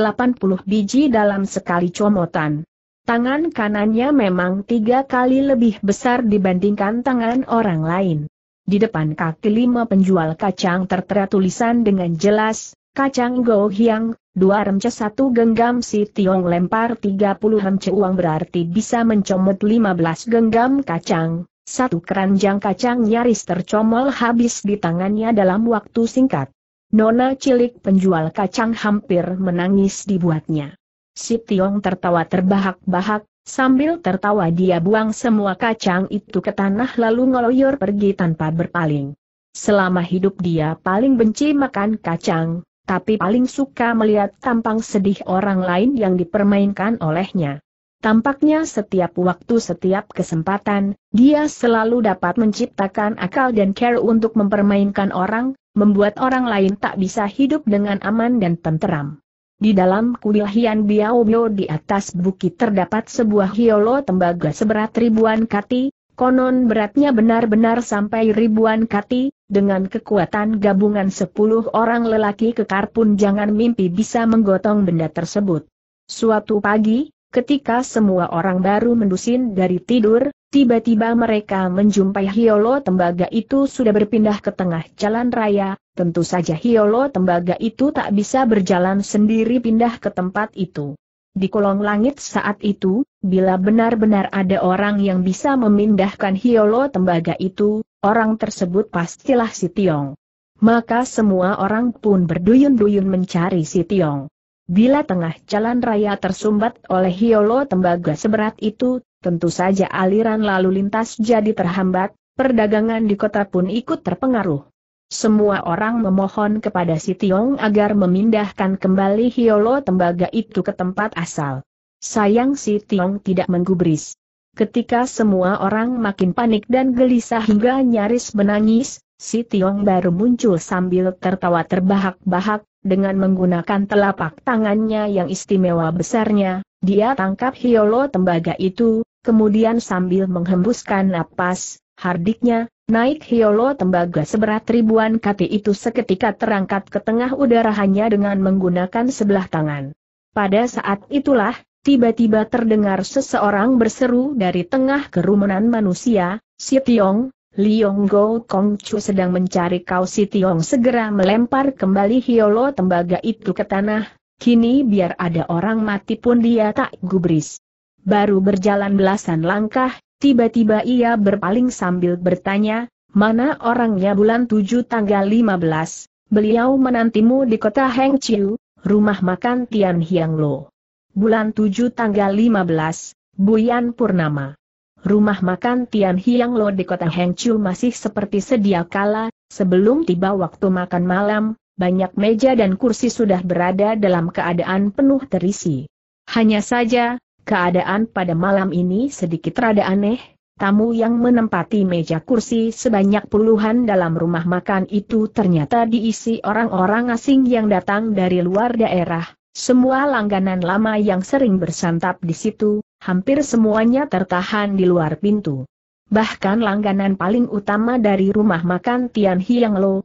biji dalam sekali comotan. Tangan kanannya memang tiga kali lebih besar dibandingkan tangan orang lain. Di depan kaki lima penjual kacang tertera tulisan dengan jelas, kacang go hiang, dua remce satu genggam si tiong lempar 30 remce uang berarti bisa mencomot 15 genggam kacang, satu keranjang kacang nyaris tercomol habis di tangannya dalam waktu singkat. Nona cilik penjual kacang hampir menangis dibuatnya. Si Tiong tertawa terbahak-bahak, sambil tertawa dia buang semua kacang itu ke tanah lalu ngeloyor pergi tanpa berpaling. Selama hidup dia paling benci makan kacang, tapi paling suka melihat tampang sedih orang lain yang dipermainkan olehnya. Tampaknya setiap waktu setiap kesempatan, dia selalu dapat menciptakan akal dan care untuk mempermainkan orang, membuat orang lain tak bisa hidup dengan aman dan tenteram. Di dalam kuil Hian Biao Bio di atas bukit terdapat sebuah hiolo tembaga seberat ribuan kati, konon beratnya benar-benar sampai ribuan kati, dengan kekuatan gabungan sepuluh orang lelaki kekar pun jangan mimpi bisa menggotong benda tersebut. Suatu pagi, Ketika semua orang baru mendusin dari tidur, tiba-tiba mereka menjumpai Hiolo Tembaga itu sudah berpindah ke tengah jalan raya, tentu saja Hiolo Tembaga itu tak bisa berjalan sendiri pindah ke tempat itu. Di kolong langit saat itu, bila benar-benar ada orang yang bisa memindahkan Hiolo Tembaga itu, orang tersebut pastilah si Tiong. Maka semua orang pun berduyun-duyun mencari si Tiong. Bila tengah jalan raya tersumbat oleh hiolo tembaga seberat itu, tentu saja aliran lalu lintas jadi terhambat, perdagangan di kota pun ikut terpengaruh. Semua orang memohon kepada si Tiong agar memindahkan kembali hiolo tembaga itu ke tempat asal. Sayang si Tiong tidak menggubris. Ketika semua orang makin panik dan gelisah hingga nyaris menangis, si Tiong baru muncul sambil tertawa terbahak-bahak, dengan menggunakan telapak tangannya yang istimewa besarnya, dia tangkap hiolo tembaga itu, kemudian sambil menghembuskan napas, hardiknya, naik hiolo tembaga seberat ribuan kati itu seketika terangkat ke tengah udara hanya dengan menggunakan sebelah tangan. Pada saat itulah, tiba-tiba terdengar seseorang berseru dari tengah kerumunan manusia, Si Tiong, Liong Go Kong Chu sedang mencari kau si Tiong segera melempar kembali hiolo tembaga itu ke tanah, kini biar ada orang mati pun dia tak gubris. Baru berjalan belasan langkah, tiba-tiba ia berpaling sambil bertanya, mana orangnya bulan 7 tanggal 15, beliau menantimu di kota Heng Chiu, rumah makan Tian Hiang Lo. Bulan 7 tanggal 15, Buyan Purnama rumah makan Tian Hiang Lo di kota Hengchu masih seperti sedia kala, sebelum tiba waktu makan malam, banyak meja dan kursi sudah berada dalam keadaan penuh terisi. Hanya saja, keadaan pada malam ini sedikit rada aneh, tamu yang menempati meja kursi sebanyak puluhan dalam rumah makan itu ternyata diisi orang-orang asing yang datang dari luar daerah, semua langganan lama yang sering bersantap di situ, hampir semuanya tertahan di luar pintu. Bahkan langganan paling utama dari rumah makan Tian Hiang Lo,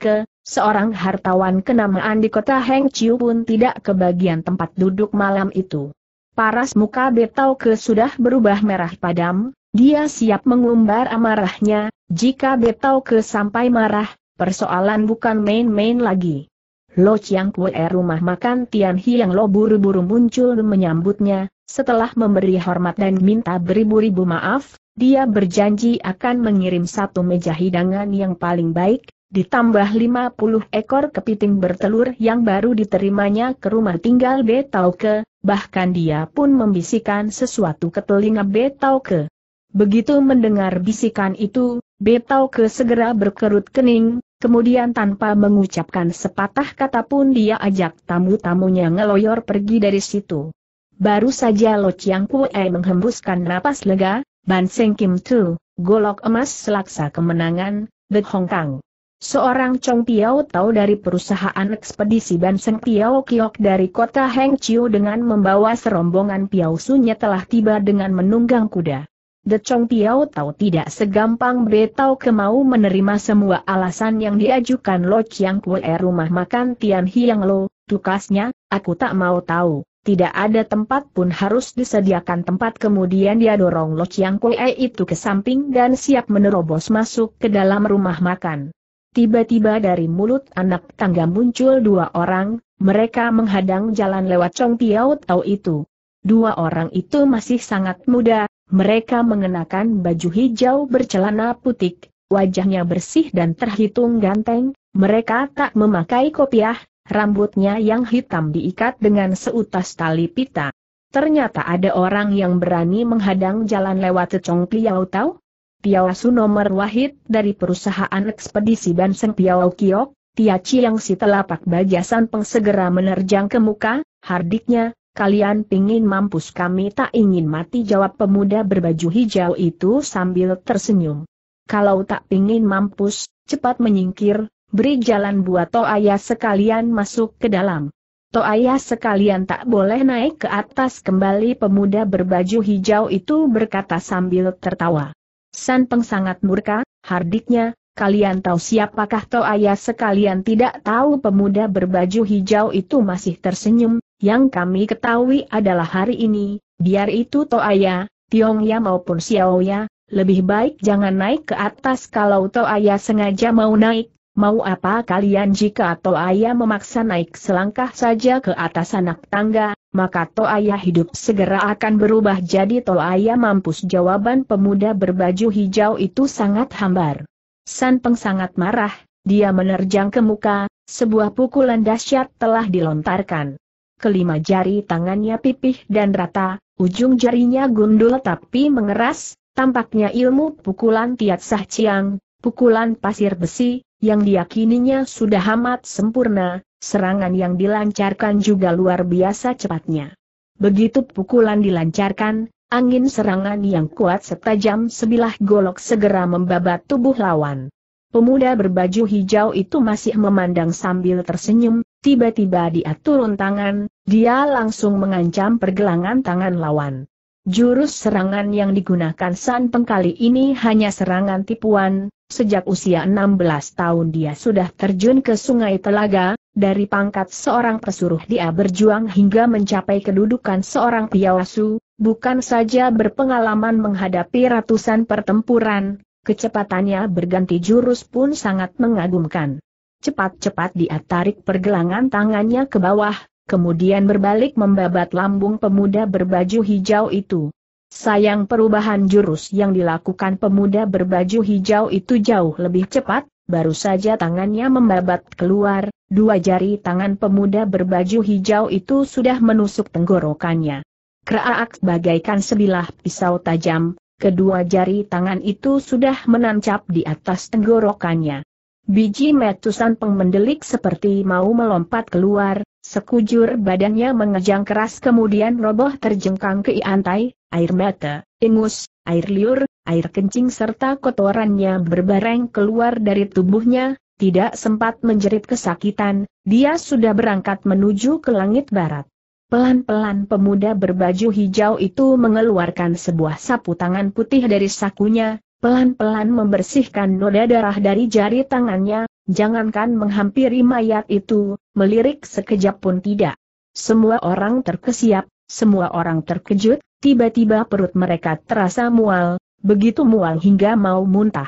Ke, seorang hartawan kenamaan di kota Heng Chiu pun tidak kebagian tempat duduk malam itu. Paras muka Ke sudah berubah merah padam, dia siap mengumbar amarahnya, jika Ke sampai marah, persoalan bukan main-main lagi. Lo Chiang Kue rumah makan Tian Hiang Lo buru-buru muncul menyambutnya, setelah memberi hormat dan minta beribu-ribu maaf, dia berjanji akan mengirim satu meja hidangan yang paling baik, ditambah 50 ekor kepiting bertelur yang baru diterimanya ke rumah tinggal Betauke, bahkan dia pun membisikkan sesuatu ke telinga Betauke. Begitu mendengar bisikan itu, Betauke segera berkerut kening, kemudian tanpa mengucapkan sepatah kata pun dia ajak tamu-tamunya ngeloyor pergi dari situ. Baru saja Lo Chiang Kue menghembuskan napas lega, Ban Seng Kim Tu, golok emas selaksa kemenangan, The Hong Kong. Seorang Chong Piao tahu dari perusahaan ekspedisi Ban Seng Piao Kiok dari kota Heng Chiu dengan membawa serombongan Piao Sunya telah tiba dengan menunggang kuda. The Chong Piao tahu tidak segampang Betau kemau menerima semua alasan yang diajukan Lo Chiang Kue rumah makan Tian Hiang Lo, tukasnya, aku tak mau tahu tidak ada tempat pun harus disediakan tempat kemudian dia dorong Lo Chiang Kue itu ke samping dan siap menerobos masuk ke dalam rumah makan. Tiba-tiba dari mulut anak tangga muncul dua orang, mereka menghadang jalan lewat Chong Piao Tau itu. Dua orang itu masih sangat muda, mereka mengenakan baju hijau bercelana putih, wajahnya bersih dan terhitung ganteng, mereka tak memakai kopiah, rambutnya yang hitam diikat dengan seutas tali pita. Ternyata ada orang yang berani menghadang jalan lewat Cecong Piau Tau? Piau nomor wahid dari perusahaan ekspedisi Banseng Piau Kiok, Tia Chiang si telapak bajasan pengsegera menerjang ke muka, hardiknya, kalian pingin mampus kami tak ingin mati jawab pemuda berbaju hijau itu sambil tersenyum. Kalau tak pingin mampus, cepat menyingkir, Beri jalan buat ayah sekalian masuk ke dalam. ayah sekalian tak boleh naik ke atas kembali pemuda berbaju hijau itu berkata sambil tertawa. San peng sangat murka, hardiknya, kalian tahu siapakah ayah sekalian tidak tahu pemuda berbaju hijau itu masih tersenyum, yang kami ketahui adalah hari ini, biar itu ayah, Tiong Tiongya maupun ya, lebih baik jangan naik ke atas kalau ayah sengaja mau naik, Mau apa kalian jika Toaya memaksa naik selangkah saja ke atas anak tangga, maka Toaya hidup segera akan berubah jadi Toaya mampus jawaban pemuda berbaju hijau itu sangat hambar. San Peng sangat marah, dia menerjang ke muka, sebuah pukulan dahsyat telah dilontarkan. Kelima jari tangannya pipih dan rata, ujung jarinya gundul tapi mengeras, tampaknya ilmu pukulan Tiat Sah Ciang, pukulan pasir besi, yang diyakininya sudah amat sempurna, serangan yang dilancarkan juga luar biasa cepatnya. Begitu pukulan dilancarkan, angin serangan yang kuat setajam sebilah golok segera membabat tubuh lawan. Pemuda berbaju hijau itu masih memandang sambil tersenyum, tiba-tiba dia turun tangan, dia langsung mengancam pergelangan tangan lawan. Jurus serangan yang digunakan San Pengkali ini hanya serangan tipuan, Sejak usia 16 tahun dia sudah terjun ke Sungai Telaga, dari pangkat seorang pesuruh dia berjuang hingga mencapai kedudukan seorang piawasu, bukan saja berpengalaman menghadapi ratusan pertempuran, kecepatannya berganti jurus pun sangat mengagumkan. Cepat-cepat dia tarik pergelangan tangannya ke bawah, kemudian berbalik membabat lambung pemuda berbaju hijau itu. Sayang perubahan jurus yang dilakukan pemuda berbaju hijau itu jauh lebih cepat, baru saja tangannya membabat keluar, dua jari tangan pemuda berbaju hijau itu sudah menusuk tenggorokannya. Kraak bagaikan sebilah pisau tajam, kedua jari tangan itu sudah menancap di atas tenggorokannya. Biji metusan pengmendelik seperti mau melompat keluar, Sekujur badannya mengejang keras kemudian roboh terjengkang ke iantai, air mata, ingus, air liur, air kencing serta kotorannya berbareng keluar dari tubuhnya, tidak sempat menjerit kesakitan, dia sudah berangkat menuju ke langit barat. Pelan-pelan pemuda berbaju hijau itu mengeluarkan sebuah sapu tangan putih dari sakunya, pelan-pelan membersihkan noda darah dari jari tangannya, Jangankan menghampiri mayat itu, melirik sekejap pun tidak. Semua orang terkesiap, semua orang terkejut, tiba-tiba perut mereka terasa mual, begitu mual hingga mau muntah.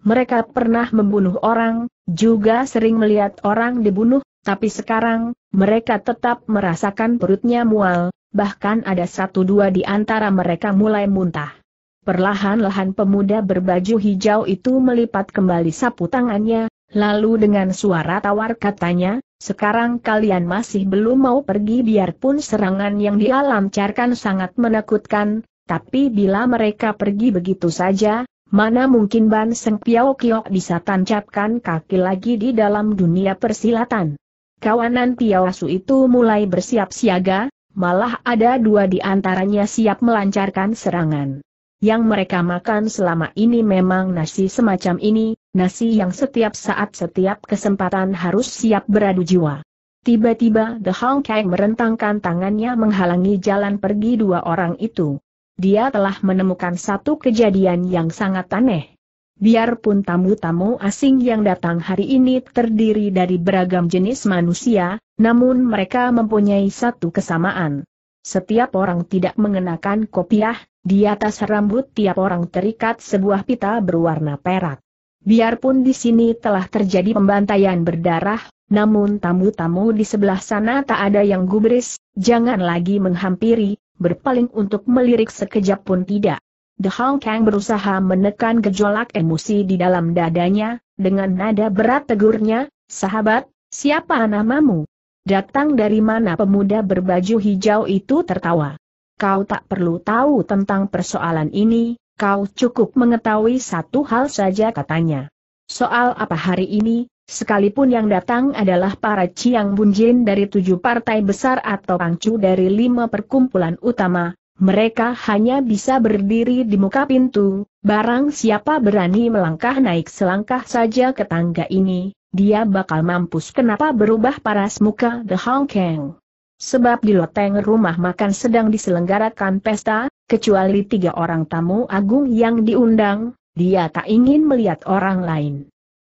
Mereka pernah membunuh orang, juga sering melihat orang dibunuh, tapi sekarang, mereka tetap merasakan perutnya mual, bahkan ada satu dua di antara mereka mulai muntah. Perlahan-lahan pemuda berbaju hijau itu melipat kembali sapu tangannya, Lalu dengan suara tawar katanya, sekarang kalian masih belum mau pergi biarpun serangan yang dialamcarkan sangat menakutkan, tapi bila mereka pergi begitu saja, mana mungkin Ban Seng Piao Kiok bisa tancapkan kaki lagi di dalam dunia persilatan. Kawanan Piao Su itu mulai bersiap siaga, malah ada dua di antaranya siap melancarkan serangan. Yang mereka makan selama ini memang nasi semacam ini, nasi yang setiap saat setiap kesempatan harus siap beradu jiwa. Tiba-tiba The Hong merentangkan tangannya menghalangi jalan pergi dua orang itu. Dia telah menemukan satu kejadian yang sangat aneh. Biarpun tamu-tamu asing yang datang hari ini terdiri dari beragam jenis manusia, namun mereka mempunyai satu kesamaan. Setiap orang tidak mengenakan kopiah, di atas rambut tiap orang terikat sebuah pita berwarna perak. Biarpun di sini telah terjadi pembantaian berdarah, namun tamu-tamu di sebelah sana tak ada yang gubris, jangan lagi menghampiri, berpaling untuk melirik sekejap pun tidak. The Hong Kang berusaha menekan gejolak emosi di dalam dadanya, dengan nada berat tegurnya, sahabat, siapa namamu? Datang dari mana pemuda berbaju hijau itu tertawa kau tak perlu tahu tentang persoalan ini, kau cukup mengetahui satu hal saja katanya. Soal apa hari ini, sekalipun yang datang adalah para Ciang Bunjin dari tujuh partai besar atau pangcu dari lima perkumpulan utama, mereka hanya bisa berdiri di muka pintu, barang siapa berani melangkah naik selangkah saja ke tangga ini, dia bakal mampus kenapa berubah paras muka The Hong Kong sebab di loteng rumah makan sedang diselenggarakan pesta, kecuali tiga orang tamu agung yang diundang, dia tak ingin melihat orang lain.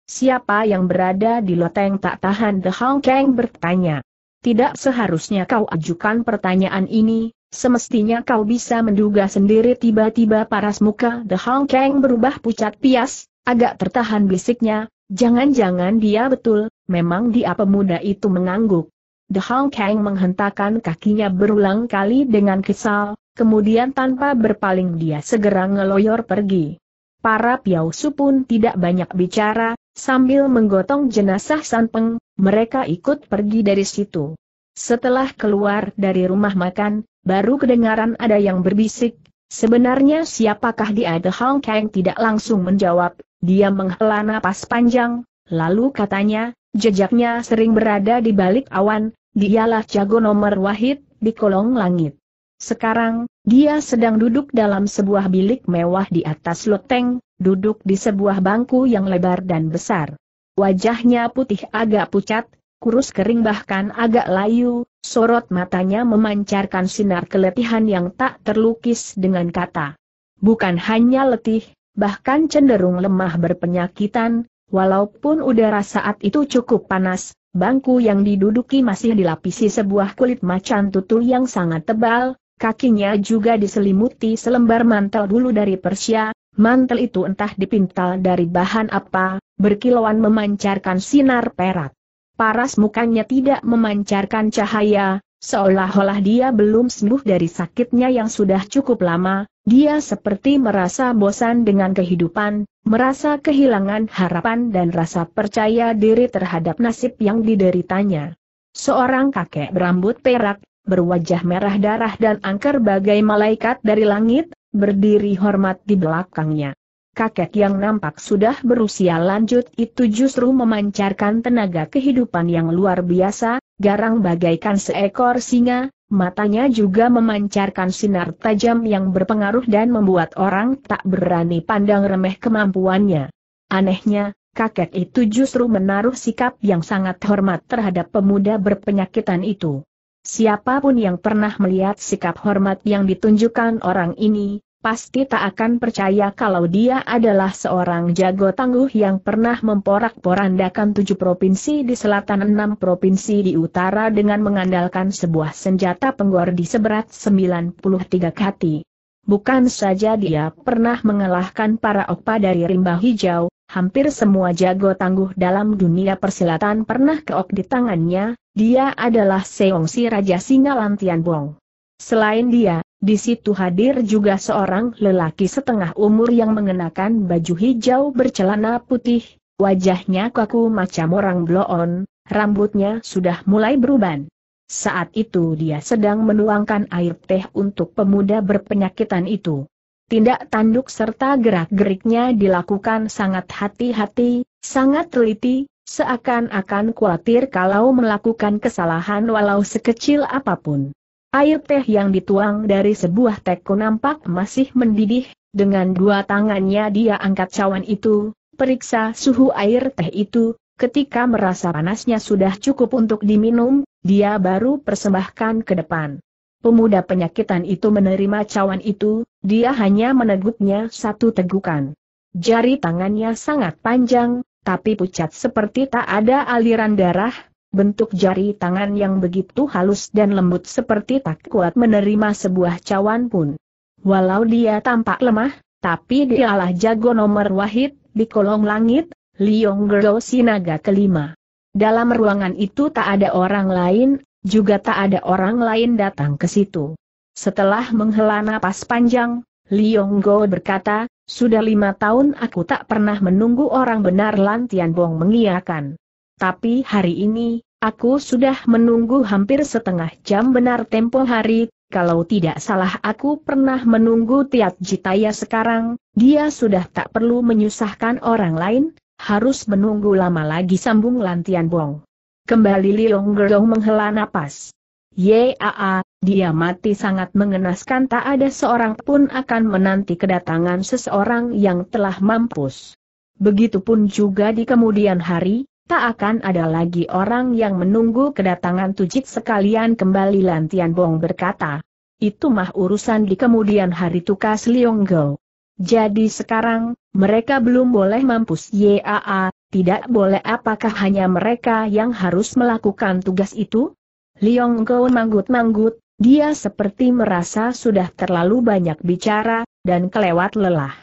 Siapa yang berada di loteng tak tahan The Hong Kong bertanya. Tidak seharusnya kau ajukan pertanyaan ini, semestinya kau bisa menduga sendiri tiba-tiba paras muka The Hong Kong berubah pucat pias, agak tertahan bisiknya, jangan-jangan dia betul, memang dia pemuda itu mengangguk. The Hong Kang menghentakkan kakinya berulang kali dengan kesal, kemudian tanpa berpaling dia segera ngeloyor pergi. Para piausu pun tidak banyak bicara, sambil menggotong jenazah Sanpeng, mereka ikut pergi dari situ. Setelah keluar dari rumah makan, baru kedengaran ada yang berbisik, sebenarnya siapakah dia The Hong Kang tidak langsung menjawab, dia menghela napas panjang, lalu katanya, Jejaknya sering berada di balik awan, Dialah jago nomor wahid, di kolong langit. Sekarang, dia sedang duduk dalam sebuah bilik mewah di atas loteng, duduk di sebuah bangku yang lebar dan besar. Wajahnya putih agak pucat, kurus kering bahkan agak layu, sorot matanya memancarkan sinar keletihan yang tak terlukis dengan kata. Bukan hanya letih, bahkan cenderung lemah berpenyakitan, walaupun udara saat itu cukup panas, Bangku yang diduduki masih dilapisi sebuah kulit macan tutul yang sangat tebal, kakinya juga diselimuti selembar mantel bulu dari Persia, mantel itu entah dipintal dari bahan apa, berkilauan memancarkan sinar perak. Paras mukanya tidak memancarkan cahaya, seolah-olah dia belum sembuh dari sakitnya yang sudah cukup lama, dia seperti merasa bosan dengan kehidupan, Merasa kehilangan harapan dan rasa percaya diri terhadap nasib yang dideritanya. Seorang kakek berambut perak, berwajah merah darah dan angker bagai malaikat dari langit, berdiri hormat di belakangnya. Kakek yang nampak sudah berusia lanjut itu justru memancarkan tenaga kehidupan yang luar biasa, garang bagaikan seekor singa, matanya juga memancarkan sinar tajam yang berpengaruh dan membuat orang tak berani pandang remeh kemampuannya. Anehnya, kakek itu justru menaruh sikap yang sangat hormat terhadap pemuda berpenyakitan itu. Siapapun yang pernah melihat sikap hormat yang ditunjukkan orang ini, pasti tak akan percaya kalau dia adalah seorang jago tangguh yang pernah memporak-porandakan tujuh provinsi di selatan enam provinsi di utara dengan mengandalkan sebuah senjata penggor di seberat 93 kati. Bukan saja dia pernah mengalahkan para okpa dari rimba hijau, hampir semua jago tangguh dalam dunia persilatan pernah keok di tangannya, dia adalah Seongsi Raja Singa Lantian Bong. Selain dia, di situ hadir juga seorang lelaki setengah umur yang mengenakan baju hijau bercelana putih, wajahnya kaku macam orang bloon, rambutnya sudah mulai beruban. Saat itu dia sedang menuangkan air teh untuk pemuda berpenyakitan itu. Tindak tanduk serta gerak-geriknya dilakukan sangat hati-hati, sangat teliti, seakan-akan khawatir kalau melakukan kesalahan walau sekecil apapun. Air teh yang dituang dari sebuah teko nampak masih mendidih, dengan dua tangannya dia angkat cawan itu, periksa suhu air teh itu, ketika merasa panasnya sudah cukup untuk diminum, dia baru persembahkan ke depan. Pemuda penyakitan itu menerima cawan itu, dia hanya meneguknya satu tegukan. Jari tangannya sangat panjang, tapi pucat seperti tak ada aliran darah, bentuk jari tangan yang begitu halus dan lembut seperti tak kuat menerima sebuah cawan pun. Walau dia tampak lemah, tapi dialah jago nomor wahid, di kolong langit, Liong Gero Sinaga kelima. Dalam ruangan itu tak ada orang lain, juga tak ada orang lain datang ke situ. Setelah menghela napas panjang, Liong Go berkata, sudah lima tahun aku tak pernah menunggu orang benar lantian bong mengiakan tapi hari ini, aku sudah menunggu hampir setengah jam benar tempo hari, kalau tidak salah aku pernah menunggu Tiat Jitaya sekarang, dia sudah tak perlu menyusahkan orang lain, harus menunggu lama lagi sambung Lantian Bong. Kembali Liong Gerong menghela napas. Yaa, dia mati sangat mengenaskan tak ada seorang pun akan menanti kedatangan seseorang yang telah mampus. Begitupun juga di kemudian hari, tak akan ada lagi orang yang menunggu kedatangan Tujit sekalian kembali Lantian Bong berkata. Itu mah urusan di kemudian hari tukas Lionggo. Jadi sekarang, mereka belum boleh mampus YAA, tidak boleh apakah hanya mereka yang harus melakukan tugas itu? Lionggo manggut-manggut, dia seperti merasa sudah terlalu banyak bicara, dan kelewat lelah.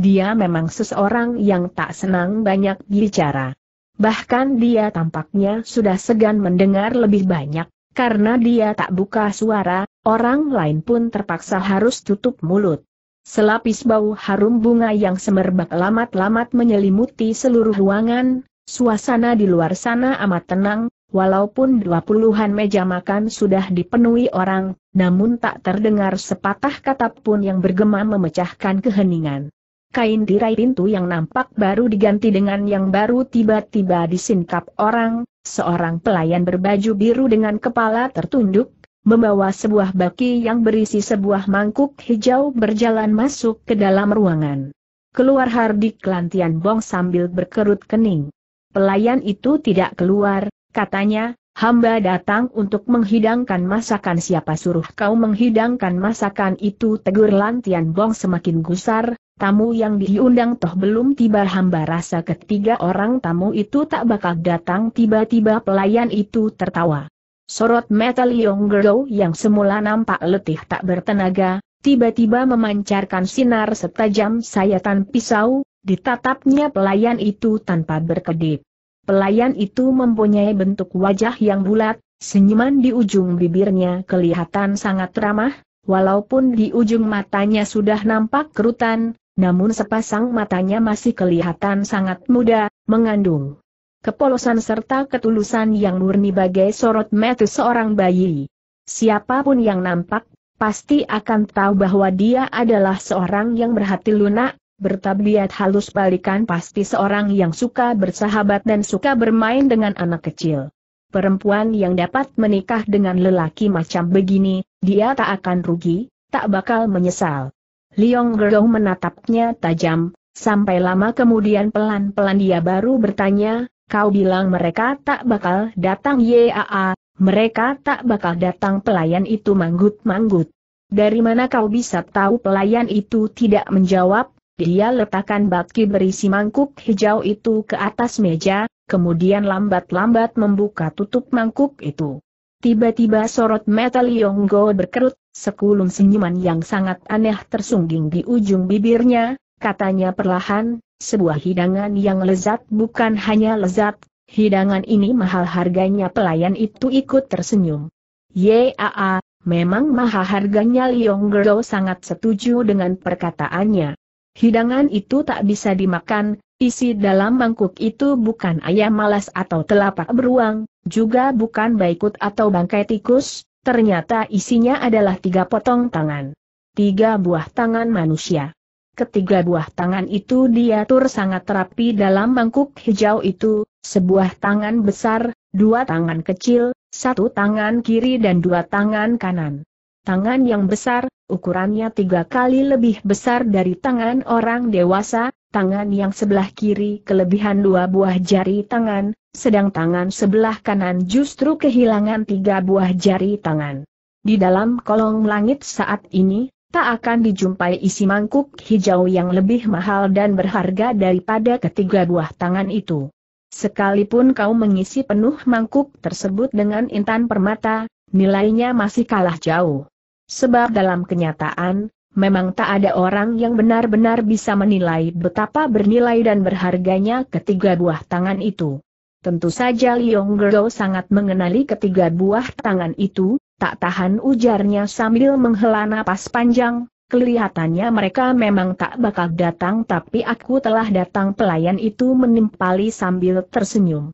Dia memang seseorang yang tak senang banyak bicara bahkan dia tampaknya sudah segan mendengar lebih banyak, karena dia tak buka suara, orang lain pun terpaksa harus tutup mulut. Selapis bau harum bunga yang semerbak lamat-lamat menyelimuti seluruh ruangan, suasana di luar sana amat tenang, walaupun dua puluhan meja makan sudah dipenuhi orang, namun tak terdengar sepatah kata pun yang bergema memecahkan keheningan kain tirai pintu yang nampak baru diganti dengan yang baru tiba-tiba disingkap orang, seorang pelayan berbaju biru dengan kepala tertunduk, membawa sebuah baki yang berisi sebuah mangkuk hijau berjalan masuk ke dalam ruangan. Keluar Hardik lantian Bong sambil berkerut kening. Pelayan itu tidak keluar, katanya, hamba datang untuk menghidangkan masakan siapa suruh kau menghidangkan masakan itu tegur Lantian Bong semakin gusar, Tamu yang diundang toh belum tiba hamba rasa ketiga orang tamu itu tak bakal datang tiba-tiba pelayan itu tertawa. Sorot mata Liong Gerdo yang semula nampak letih tak bertenaga, tiba-tiba memancarkan sinar setajam sayatan pisau, ditatapnya pelayan itu tanpa berkedip. Pelayan itu mempunyai bentuk wajah yang bulat, senyuman di ujung bibirnya kelihatan sangat ramah, Walaupun di ujung matanya sudah nampak kerutan, namun sepasang matanya masih kelihatan sangat muda, mengandung kepolosan serta ketulusan yang murni bagai sorot mata seorang bayi. Siapapun yang nampak, pasti akan tahu bahwa dia adalah seorang yang berhati lunak, bertabiat halus balikan pasti seorang yang suka bersahabat dan suka bermain dengan anak kecil. Perempuan yang dapat menikah dengan lelaki macam begini, dia tak akan rugi, tak bakal menyesal. Liong Gerong menatapnya tajam, sampai lama kemudian pelan-pelan dia baru bertanya, kau bilang mereka tak bakal datang YAA, mereka tak bakal datang pelayan itu manggut-manggut. Dari mana kau bisa tahu pelayan itu tidak menjawab? Dia letakkan baki berisi mangkuk hijau itu ke atas meja, kemudian lambat-lambat membuka tutup mangkuk itu. Tiba-tiba sorot mata Yonggo berkerut, Sekulum senyuman yang sangat aneh tersungging di ujung bibirnya, katanya perlahan, sebuah hidangan yang lezat bukan hanya lezat, hidangan ini mahal harganya pelayan itu ikut tersenyum. Yaa, memang mahal harganya Liong Gerdo sangat setuju dengan perkataannya. Hidangan itu tak bisa dimakan, isi dalam mangkuk itu bukan ayam malas atau telapak beruang, juga bukan baikut atau bangkai tikus, Ternyata isinya adalah tiga potong tangan. Tiga buah tangan manusia. Ketiga buah tangan itu diatur sangat rapi dalam mangkuk hijau itu, sebuah tangan besar, dua tangan kecil, satu tangan kiri dan dua tangan kanan. Tangan yang besar, ukurannya tiga kali lebih besar dari tangan orang dewasa, tangan yang sebelah kiri kelebihan dua buah jari tangan, sedang tangan sebelah kanan justru kehilangan tiga buah jari tangan. Di dalam kolong langit saat ini, tak akan dijumpai isi mangkuk hijau yang lebih mahal dan berharga daripada ketiga buah tangan itu. Sekalipun kau mengisi penuh mangkuk tersebut dengan intan permata, nilainya masih kalah jauh. Sebab dalam kenyataan, Memang tak ada orang yang benar-benar bisa menilai betapa bernilai dan berharganya ketiga buah tangan itu. Tentu saja Liong Gerdo sangat mengenali ketiga buah tangan itu, tak tahan ujarnya sambil menghela napas panjang, kelihatannya mereka memang tak bakal datang tapi aku telah datang pelayan itu menimpali sambil tersenyum.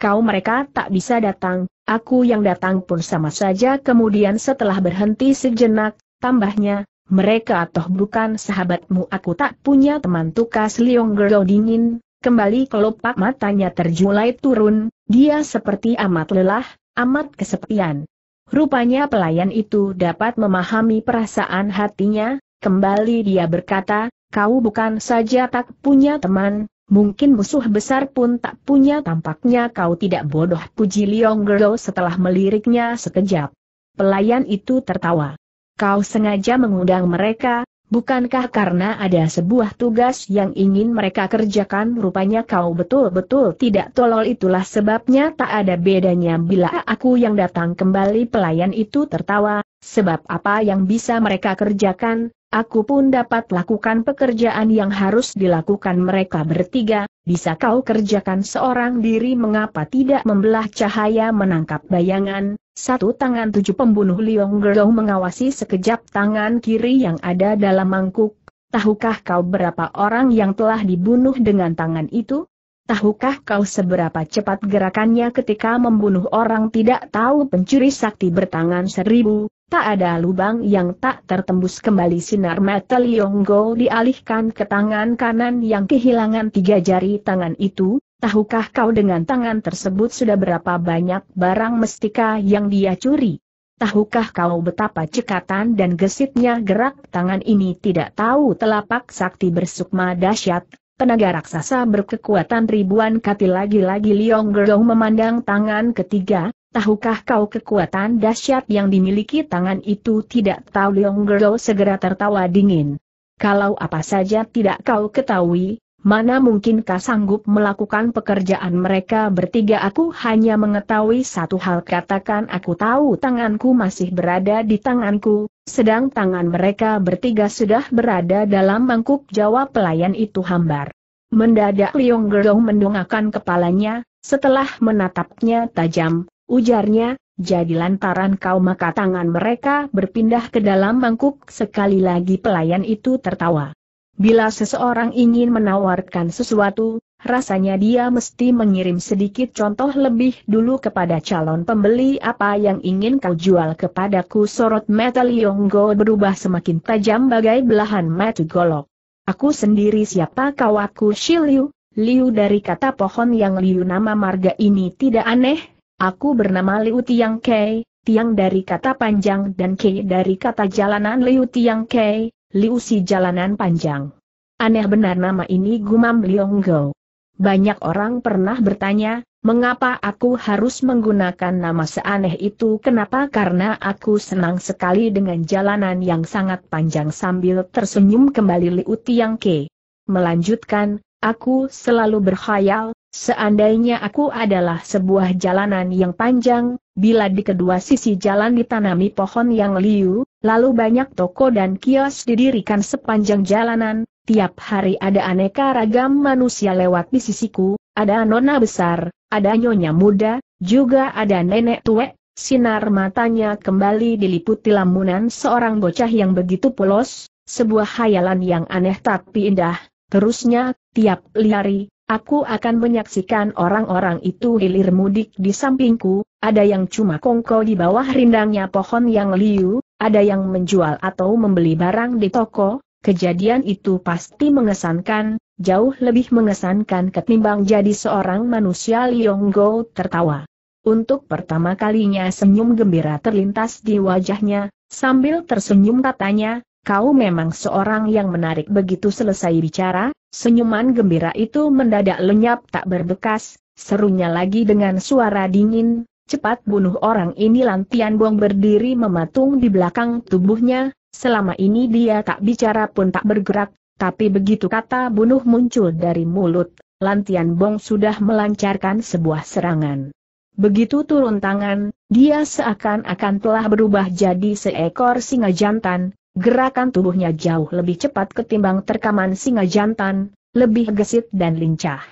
Kau mereka tak bisa datang, aku yang datang pun sama saja kemudian setelah berhenti sejenak, tambahnya, mereka toh bukan sahabatmu aku tak punya teman tukas Liong Gerlo dingin, kembali kelopak matanya terjulai turun, dia seperti amat lelah, amat kesepian. Rupanya pelayan itu dapat memahami perasaan hatinya, kembali dia berkata, kau bukan saja tak punya teman, mungkin musuh besar pun tak punya tampaknya kau tidak bodoh puji Liong Gerlo setelah meliriknya sekejap. Pelayan itu tertawa kau sengaja mengundang mereka, bukankah karena ada sebuah tugas yang ingin mereka kerjakan rupanya kau betul-betul tidak tolol itulah sebabnya tak ada bedanya bila aku yang datang kembali pelayan itu tertawa, sebab apa yang bisa mereka kerjakan, aku pun dapat lakukan pekerjaan yang harus dilakukan mereka bertiga, bisa kau kerjakan seorang diri mengapa tidak membelah cahaya menangkap bayangan, satu tangan tujuh pembunuh Liong Gerou mengawasi sekejap tangan kiri yang ada dalam mangkuk. Tahukah kau berapa orang yang telah dibunuh dengan tangan itu? Tahukah kau seberapa cepat gerakannya ketika membunuh orang tidak tahu pencuri sakti bertangan seribu, tak ada lubang yang tak tertembus kembali sinar mata Liong Go dialihkan ke tangan kanan yang kehilangan tiga jari tangan itu, Tahukah kau dengan tangan tersebut sudah berapa banyak barang mestika yang dia curi? Tahukah kau betapa cekatan dan gesitnya gerak tangan ini tidak tahu telapak sakti bersukma dahsyat, tenaga raksasa berkekuatan ribuan kati lagi-lagi Liong Gerong memandang tangan ketiga, tahukah kau kekuatan dahsyat yang dimiliki tangan itu tidak tahu Liong Gerong segera tertawa dingin. Kalau apa saja tidak kau ketahui, Mana mungkin kau sanggup melakukan pekerjaan mereka bertiga aku hanya mengetahui satu hal katakan aku tahu tanganku masih berada di tanganku, sedang tangan mereka bertiga sudah berada dalam mangkuk jawab pelayan itu hambar. Mendadak Liong Gerong mendongakkan kepalanya, setelah menatapnya tajam, ujarnya, jadi lantaran kau maka tangan mereka berpindah ke dalam mangkuk sekali lagi pelayan itu tertawa. Bila seseorang ingin menawarkan sesuatu, rasanya dia mesti mengirim sedikit contoh lebih dulu kepada calon pembeli apa yang ingin kau jual kepadaku sorot mata Yonggo berubah semakin tajam bagai belahan mata golok. Aku sendiri siapa kau aku Shiliu, Liu dari kata pohon yang Liu nama marga ini tidak aneh, aku bernama Liu Tiang Kei, Tiang dari kata panjang dan Kei dari kata jalanan Liu Tiang Kei, Liu Si Jalanan Panjang. Aneh benar nama ini Gumam Liong Go. Banyak orang pernah bertanya, mengapa aku harus menggunakan nama seaneh itu kenapa karena aku senang sekali dengan jalanan yang sangat panjang sambil tersenyum kembali Liu Tiang Ke. Melanjutkan, aku selalu berkhayal, seandainya aku adalah sebuah jalanan yang panjang, Bila di kedua sisi jalan ditanami pohon yang liu, lalu banyak toko dan kios didirikan sepanjang jalanan, tiap hari ada aneka ragam manusia lewat di sisiku, ada nona besar, ada nyonya muda, juga ada nenek tuwek, sinar matanya kembali diliputi lamunan seorang bocah yang begitu polos, sebuah hayalan yang aneh tapi indah, terusnya, tiap liari. Aku akan menyaksikan orang-orang itu hilir mudik di sampingku, ada yang cuma kongko di bawah rindangnya pohon yang liu, ada yang menjual atau membeli barang di toko, kejadian itu pasti mengesankan, jauh lebih mengesankan ketimbang jadi seorang manusia Liyonggo tertawa. Untuk pertama kalinya senyum gembira terlintas di wajahnya, sambil tersenyum katanya, kau memang seorang yang menarik begitu selesai bicara, senyuman gembira itu mendadak lenyap tak berbekas, serunya lagi dengan suara dingin, cepat bunuh orang ini Lantian Bong berdiri mematung di belakang tubuhnya, selama ini dia tak bicara pun tak bergerak, tapi begitu kata bunuh muncul dari mulut, Lantian Bong sudah melancarkan sebuah serangan. Begitu turun tangan, dia seakan-akan telah berubah jadi seekor singa jantan, Gerakan tubuhnya jauh lebih cepat ketimbang terkaman singa jantan, lebih gesit dan lincah.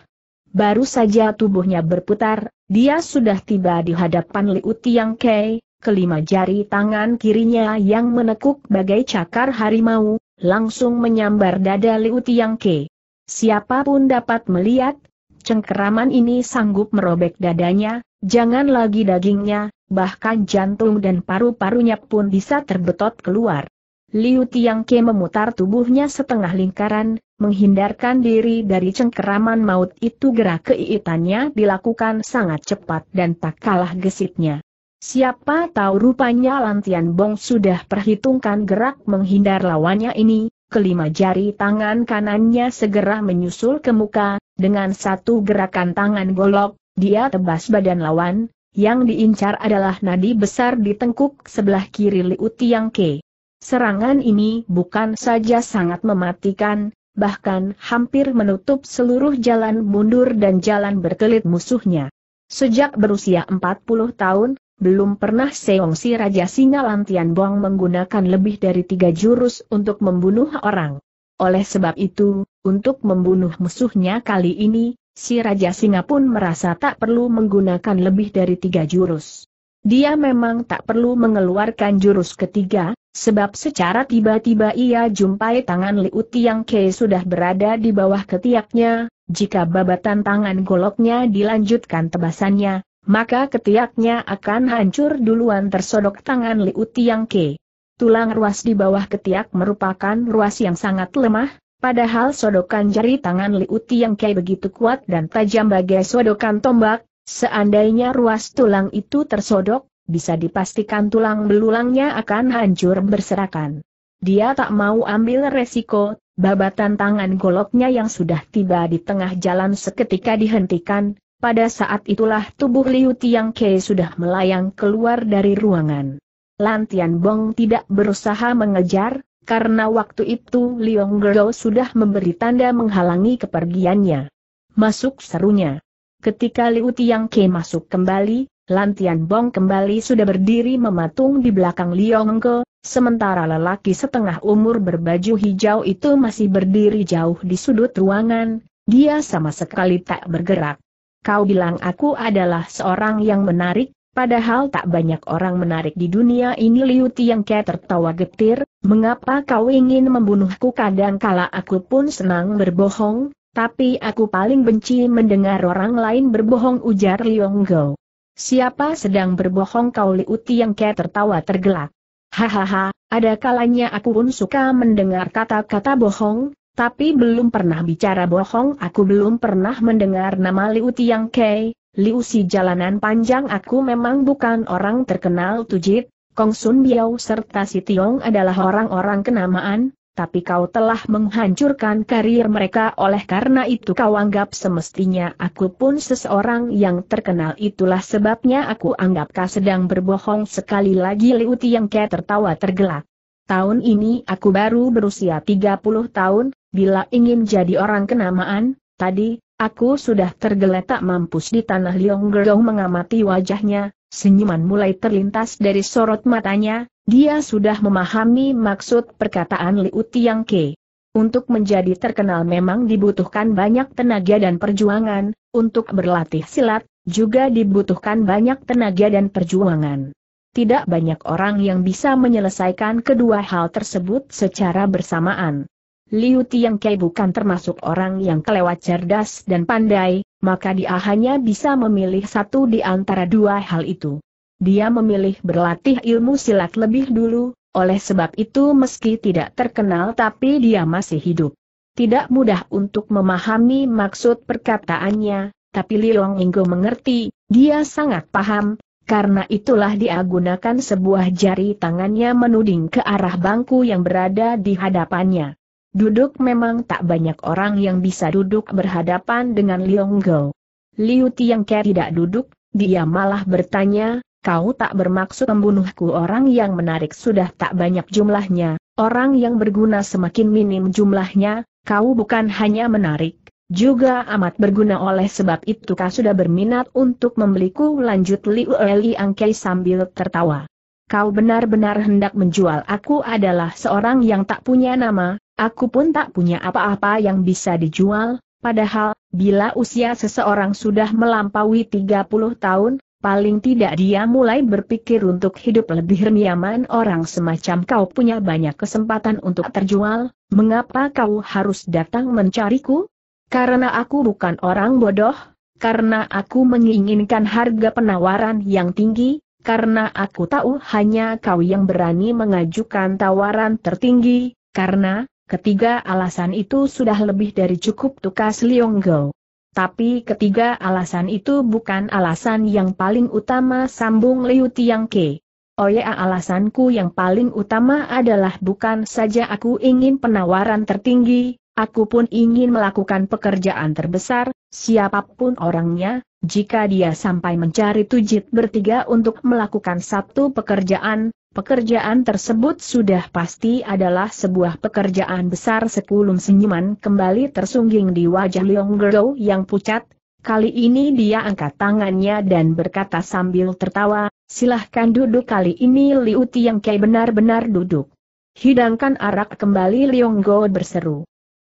Baru saja tubuhnya berputar, dia sudah tiba di hadapan Liu Tiang Kei, kelima jari tangan kirinya yang menekuk bagai cakar harimau, langsung menyambar dada Liu Tiang Kei. Siapapun dapat melihat, cengkeraman ini sanggup merobek dadanya, jangan lagi dagingnya, bahkan jantung dan paru-parunya pun bisa terbetot keluar. Liu Tiangke memutar tubuhnya setengah lingkaran, menghindarkan diri dari cengkeraman maut itu gerak keiitannya dilakukan sangat cepat dan tak kalah gesitnya. Siapa tahu rupanya Lantian Bong sudah perhitungkan gerak menghindar lawannya ini, kelima jari tangan kanannya segera menyusul ke muka, dengan satu gerakan tangan golok, dia tebas badan lawan, yang diincar adalah nadi besar di tengkuk sebelah kiri Liu Tiangke. Serangan ini bukan saja sangat mematikan, bahkan hampir menutup seluruh jalan mundur dan jalan berkelit musuhnya. Sejak berusia 40 tahun, belum pernah Seong Si Raja Singa Lantian Bong menggunakan lebih dari tiga jurus untuk membunuh orang. Oleh sebab itu, untuk membunuh musuhnya kali ini, si Raja Singa pun merasa tak perlu menggunakan lebih dari tiga jurus. Dia memang tak perlu mengeluarkan jurus ketiga, sebab secara tiba-tiba ia jumpai tangan Liu Tiang Ke sudah berada di bawah ketiaknya, jika babatan tangan goloknya dilanjutkan tebasannya, maka ketiaknya akan hancur duluan tersodok tangan Liu Tiang Ke. Tulang ruas di bawah ketiak merupakan ruas yang sangat lemah, padahal sodokan jari tangan Liu Tiang Ke begitu kuat dan tajam bagai sodokan tombak, Seandainya ruas tulang itu tersodok, bisa dipastikan tulang belulangnya akan hancur berserakan. Dia tak mau ambil resiko, babatan tangan goloknya yang sudah tiba di tengah jalan seketika dihentikan, pada saat itulah tubuh Liu Tiang Ke sudah melayang keluar dari ruangan. Lantian Bong tidak berusaha mengejar, karena waktu itu Liong Gerou sudah memberi tanda menghalangi kepergiannya. Masuk serunya. Ketika Liu Tiang Ke masuk kembali, Lantian Bong kembali sudah berdiri mematung di belakang Liong Engke, sementara lelaki setengah umur berbaju hijau itu masih berdiri jauh di sudut ruangan, dia sama sekali tak bergerak. Kau bilang aku adalah seorang yang menarik, padahal tak banyak orang menarik di dunia ini Liu Tiang Ke tertawa getir, mengapa kau ingin membunuhku kadang kala aku pun senang berbohong, tapi aku paling benci mendengar orang lain berbohong ujar Liong Go. Siapa sedang berbohong kau Liuti yang Ke tertawa tergelak. Hahaha, ada kalanya aku pun suka mendengar kata-kata bohong, tapi belum pernah bicara bohong aku belum pernah mendengar nama Liu Tiang kei. Liu si jalanan panjang aku memang bukan orang terkenal tujit, Kong Sun Biao serta si Tiong adalah orang-orang kenamaan, tapi kau telah menghancurkan karir mereka oleh karena itu kau anggap semestinya aku pun seseorang yang terkenal itulah sebabnya aku anggap kau sedang berbohong sekali lagi Liu Tiangke tertawa tergelak. Tahun ini aku baru berusia 30 tahun, bila ingin jadi orang kenamaan, tadi, aku sudah tergeletak mampus di tanah Liong Gerong mengamati wajahnya, Senyuman mulai terlintas dari sorot matanya, dia sudah memahami maksud perkataan Liu Tiang Ke. Untuk menjadi terkenal memang dibutuhkan banyak tenaga dan perjuangan, untuk berlatih silat, juga dibutuhkan banyak tenaga dan perjuangan. Tidak banyak orang yang bisa menyelesaikan kedua hal tersebut secara bersamaan. Liu Tiangkai bukan termasuk orang yang kelewat cerdas dan pandai, maka dia hanya bisa memilih satu di antara dua hal itu. Dia memilih berlatih ilmu silat lebih dulu, oleh sebab itu meski tidak terkenal tapi dia masih hidup. Tidak mudah untuk memahami maksud perkataannya, tapi Liong Inggo mengerti, dia sangat paham, karena itulah dia gunakan sebuah jari tangannya menuding ke arah bangku yang berada di hadapannya. Duduk memang tak banyak orang yang bisa duduk berhadapan dengan Liong Go. Liu Tiangke tidak duduk, dia malah bertanya, kau tak bermaksud membunuhku orang yang menarik sudah tak banyak jumlahnya, orang yang berguna semakin minim jumlahnya, kau bukan hanya menarik, juga amat berguna oleh sebab itu kau sudah berminat untuk membeliku lanjut Liu Eli sambil tertawa. Kau benar-benar hendak menjual aku adalah seorang yang tak punya nama, Aku pun tak punya apa-apa yang bisa dijual, padahal, bila usia seseorang sudah melampaui 30 tahun, paling tidak dia mulai berpikir untuk hidup lebih nyaman orang semacam kau punya banyak kesempatan untuk terjual, mengapa kau harus datang mencariku? Karena aku bukan orang bodoh, karena aku menginginkan harga penawaran yang tinggi, karena aku tahu hanya kau yang berani mengajukan tawaran tertinggi, karena, Ketiga alasan itu sudah lebih dari cukup tukas Go. Tapi ketiga alasan itu bukan alasan yang paling utama sambung Liu Tiangke. Oh ya alasanku yang paling utama adalah bukan saja aku ingin penawaran tertinggi, aku pun ingin melakukan pekerjaan terbesar, siapapun orangnya, jika dia sampai mencari tujit bertiga untuk melakukan satu pekerjaan, Pekerjaan tersebut sudah pasti adalah sebuah pekerjaan besar sekulum senyuman kembali tersungging di wajah Leong Gerou yang pucat. Kali ini dia angkat tangannya dan berkata sambil tertawa, silahkan duduk kali ini Liu Tiang Kei benar-benar duduk. Hidangkan arak kembali Leong Go berseru.